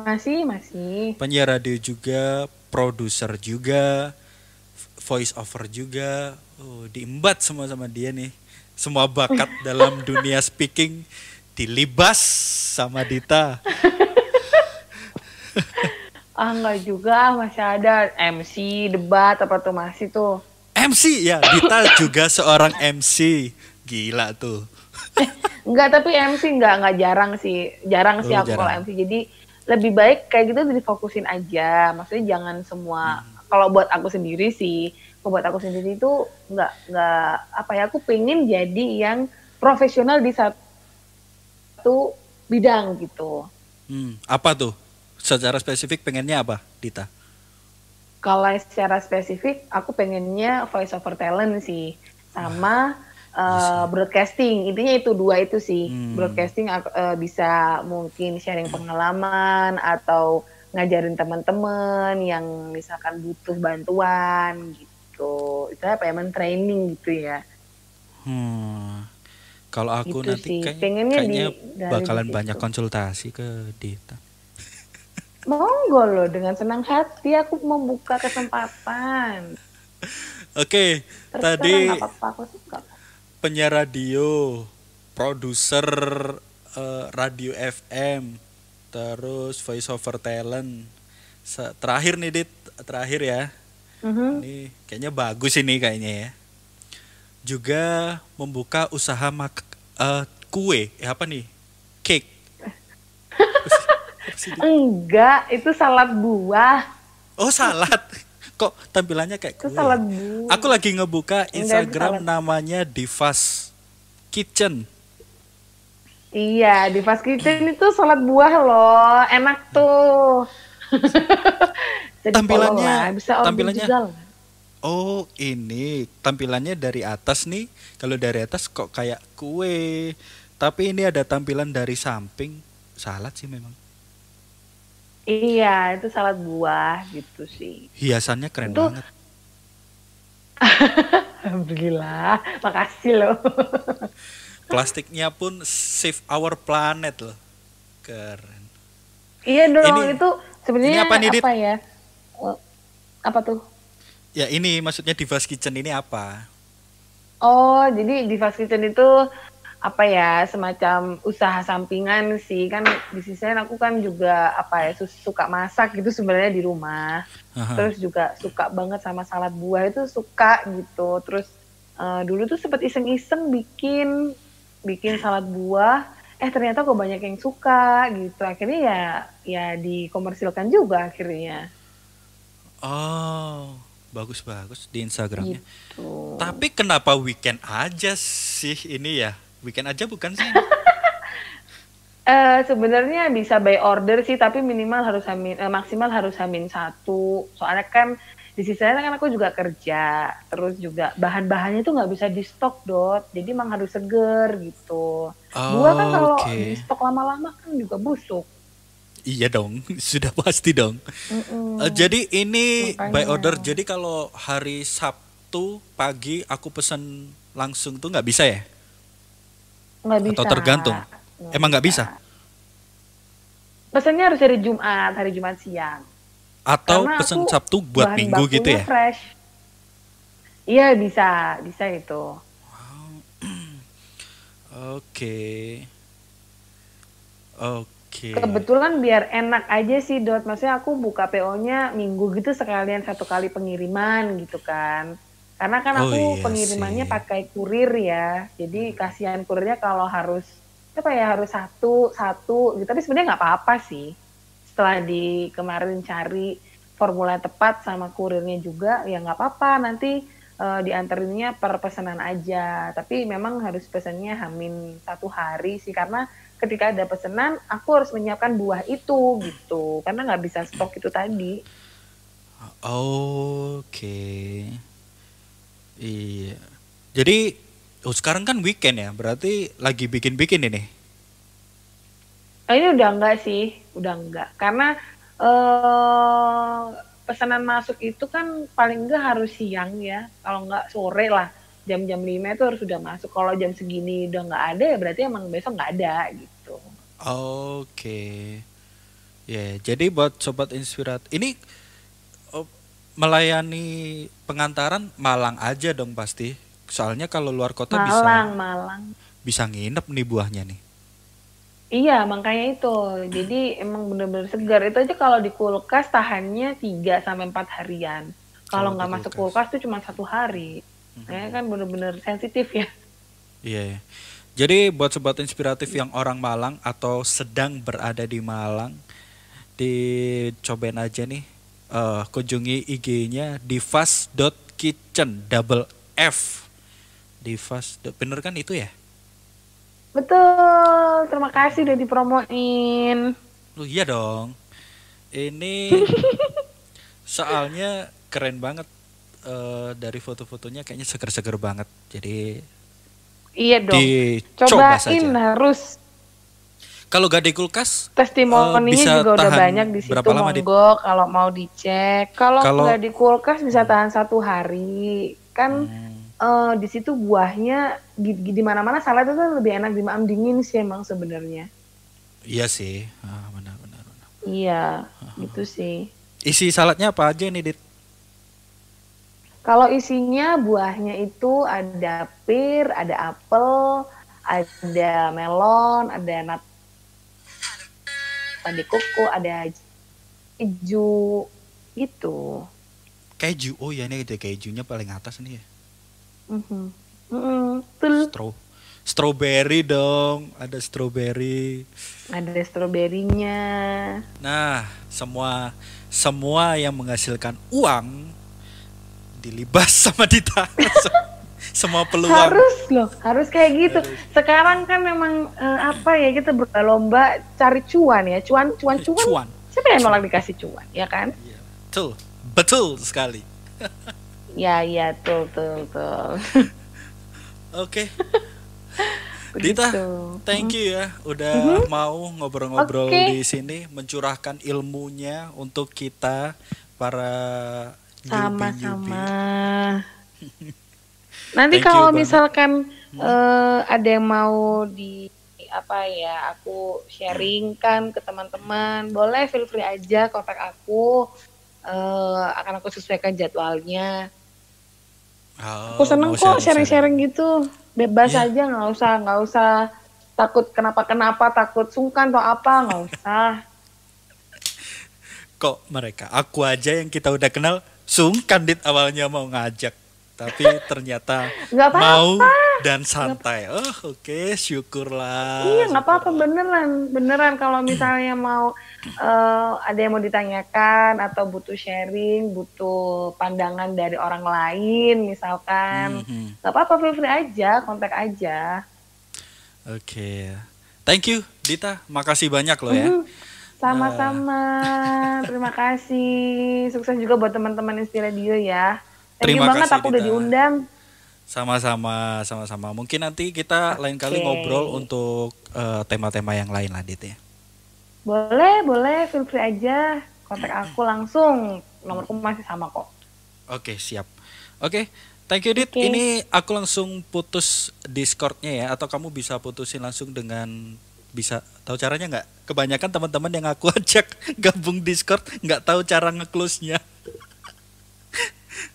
Masih, masih. Penyiar radio juga, produser juga, voice over juga. Oh, diembat semua sama dia nih. Semua bakat dalam dunia speaking dilibas sama Dita. ah, enggak juga, ah, masih ada MC, debat apa tuh masih tuh. MC ya, Dita juga seorang MC. Gila tuh. enggak, tapi MC enggak enggak jarang sih. Jarang oh, sih aku jarang. kalau MC. Jadi lebih baik kayak gitu difokusin aja maksudnya jangan semua hmm. kalau buat aku sendiri sih kalau buat aku sendiri itu nggak nggak apa ya aku pengen jadi yang profesional di satu bidang gitu hmm, apa tuh secara spesifik pengennya apa Dita kalau secara spesifik aku pengennya voice over talent sih sama uh, broadcasting intinya itu dua itu sih hmm. broadcasting uh, bisa mungkin sharing iya. pengalaman atau ngajarin teman-teman yang misalkan butuh bantuan gitu itu apa ya training gitu ya hmm. kalau aku gitu nanti sih. kayaknya, di, bakalan banyak banyak konsultasi ke Dita monggo loh dengan senang hati aku membuka kesempatan oke okay, tadi apa -apa, aku suka penyiar radio produser uh, radio FM terus voice over talent terakhir nih dit terakhir ya uh ini kayaknya bagus ini kayaknya ya juga membuka usaha mak uh, kue eh, apa nih cake enggak itu salad buah oh salad kok tampilannya kayak gue. Ya? Aku lagi ngebuka Instagram namanya Divas Kitchen. Iya, Divas Kitchen hmm. itu salad buah loh, enak hmm. tuh. tampilannya bisa tampilannya Oh, ini tampilannya dari atas nih. Kalau dari atas kok kayak kue. Tapi ini ada tampilan dari samping. Salad sih memang. Iya, itu salad buah gitu sih. Hiasannya keren itu... banget. Alhamdulillah, makasih loh. Plastiknya pun save our planet loh. Keren. Iya dong, ini, itu sebenarnya apa, nih, apa ya? Oh, apa tuh? Ya ini maksudnya Divas Kitchen ini apa? Oh, jadi Divas Kitchen itu apa ya semacam usaha sampingan sih kan di sisi lain aku kan juga apa ya suka masak gitu sebenarnya di rumah Aha. terus juga suka banget sama salad buah itu suka gitu terus uh, dulu tuh sempet iseng-iseng bikin bikin salad buah eh ternyata kok banyak yang suka gitu akhirnya ya ya dikomersilkan juga akhirnya oh bagus-bagus di Instagramnya gitu. tapi kenapa weekend aja sih ini ya Weekend aja bukan sih? Uh, sebenarnya bisa by order sih, tapi minimal harus hamin, uh, maksimal harus hamin satu. Soalnya kan di sisi lain kan aku juga kerja, terus juga bahan-bahannya itu nggak bisa di stok dot, jadi emang harus seger gitu. Oh, Gua kan oh, kalau okay. di stok lama-lama kan juga busuk. Iya dong, sudah pasti dong. Mm -mm. Uh, jadi ini Makanya. by order. Jadi kalau hari Sabtu pagi aku pesan langsung tuh nggak bisa ya? Nggak bisa. Atau tergantung. Nggak Emang nggak bisa. Pesannya harus hari Jumat, hari Jumat siang. Atau Karena pesan Sabtu buat Minggu gitu ya? Fresh. Iya bisa, bisa itu. Wow. Oke. Okay. Oke. Okay. Kebetulan biar enak aja sih Dot. Maksudnya aku buka PO-nya minggu gitu sekalian satu kali pengiriman gitu kan. Karena kan oh, aku oh, iya pengirimannya sih. pakai kurir ya. Jadi hmm. kasihan kurirnya kalau harus apa ya harus satu satu gitu. Tapi sebenarnya nggak apa-apa sih. Setelah di kemarin cari formula tepat sama kurirnya juga ya nggak apa-apa nanti uh, diantarinnya per pesanan aja tapi memang harus pesannya hamin satu hari sih karena ketika ada pesanan aku harus menyiapkan buah itu gitu karena nggak bisa stok itu tadi oke okay. Iya. Jadi oh sekarang kan weekend ya, berarti lagi bikin-bikin ini. Oh, ini udah enggak sih, udah enggak. Karena eh pesanan masuk itu kan paling enggak harus siang ya, kalau enggak sore lah. Jam-jam lima itu harus sudah masuk. Kalau jam segini udah enggak ada ya berarti emang besok enggak ada gitu. Oke. Okay. Ya, yeah, jadi buat sobat inspirat ini melayani pengantaran Malang aja dong pasti. Soalnya kalau luar kota Malang, bisa Malang. Malang Bisa nginep nih buahnya nih. Iya, makanya itu. Jadi emang bener-bener segar. Itu aja kalau di kulkas tahannya 3 sampai 4 harian. Kalau nggak masuk kulkas tuh cuma satu hari. Mm-hmm. kan bener-bener sensitif ya. Iya. Yeah. Jadi buat sobat inspiratif yang orang Malang atau sedang berada di Malang, dicobain aja nih uh, kunjungi IG-nya divas.kitchen double F. Divas. Bener kan itu ya? Betul. Terima kasih udah dipromoin. Lu iya dong. Ini soalnya keren banget uh, dari foto-fotonya kayaknya seger-seger banget. Jadi Iya dong. cobain Coba saja. harus kalau gak di kulkas, testimoninya uh, juga udah banyak di situ. monggo kalau mau dicek. Kalau, kalo... gak di kulkas bisa tahan satu hari. Kan hmm. uh, di situ buahnya di, di mana-mana salad itu lebih enak di malam dingin sih emang sebenarnya. Iya sih, ah, benar benar. Iya, ah. gitu sih. Isi saladnya apa aja nih, Dit? Kalau isinya buahnya itu ada pir, ada apel, ada melon, ada nut ada koko ada keju gitu keju oh ya ini ada kejunya paling atas nih ya mm -hmm. Mm -hmm. Stro strawberry dong ada strawberry ada stroberinya nah semua semua yang menghasilkan uang dilibas sama Dita semua peluang harus loh harus kayak gitu sekarang kan memang uh, apa ya kita berlomba cari cuan ya cuan cuan cuan, cuan. siapa yang nolak dikasih cuan ya kan iya, betul betul sekali ya ya betul betul, betul. oke Dita, gitu. thank you ya udah mm-hmm. mau ngobrol-ngobrol okay. di sini, mencurahkan ilmunya untuk kita para sama-sama. Nanti Thank kalau you, misalkan uh, ada yang mau di apa ya aku sharing kan ke teman-teman boleh feel free aja kontak aku uh, akan aku sesuaikan jadwalnya oh, aku seneng kok sharing-sharing gitu bebas yeah. aja nggak usah nggak usah takut kenapa kenapa takut sungkan atau apa nggak usah kok mereka aku aja yang kita udah kenal sungkan dit awalnya mau ngajak tapi ternyata gak apa -apa. mau dan santai. Gak... Oh, oke, okay, syukurlah. Iya, nggak apa-apa beneran. Beneran kalau hmm. misalnya mau uh, ada yang mau ditanyakan atau butuh sharing, butuh pandangan dari orang lain misalkan, hmm, hmm. nggak mm -hmm. apa-apa free free aja, kontak aja. Oke. Okay. Thank you Dita, makasih banyak loh ya. Sama-sama. Eh. Terima kasih. Sukses juga buat teman-teman Inspiradio ya. Thank Terima you banget aku udah diundang. Sama-sama, sama-sama. Mungkin nanti kita okay. lain kali ngobrol untuk eh, tema-tema uh, yang lain lah, Dit ya. Boleh, boleh. Feel free aja. Kontak aku langsung. Nomorku masih sama kok. Oke, okay, siap. Oke, okay, thank you Dit. Okay. Ini aku langsung putus Discord-nya ya, atau kamu bisa putusin langsung dengan bisa tahu caranya nggak? Kebanyakan teman-teman yang aku ajak gabung Discord nggak tahu cara nge-close-nya.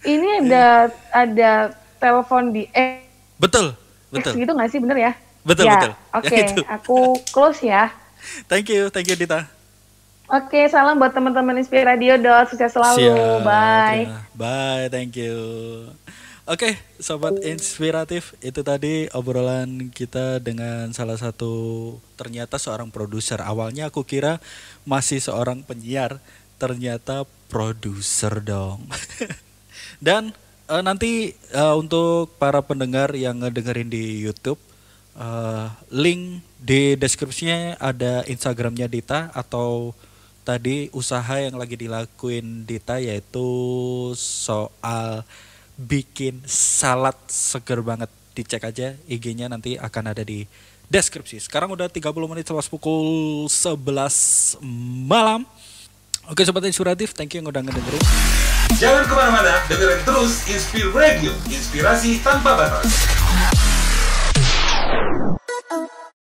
Ini iya. ada ada telepon di eh, Betul, eh, betul. Gitu nggak sih bener ya? Betul, ya, betul. Ya, oke, okay, aku close ya. Thank you, thank you Dita. Oke, okay, salam buat teman-teman Inspire Radio Dot. Sukses selalu. Siap, Bye. Bye, thank you. Oke, okay, sobat inspiratif, itu tadi obrolan kita dengan salah satu ternyata seorang produser. Awalnya aku kira masih seorang penyiar, ternyata produser dong. Dan uh, nanti uh, untuk para pendengar yang ngedengerin di YouTube, uh, link di deskripsinya ada Instagramnya Dita atau tadi usaha yang lagi dilakuin Dita yaitu soal bikin salad seger banget. Dicek aja IG-nya nanti akan ada di deskripsi. Sekarang udah 30 menit selesai pukul 11 malam. Oke Sobat Insuratif, thank you yang udah ngedengerin. Jangan kemana-mana, dengerin terus Inspir Radio, inspirasi tanpa batas.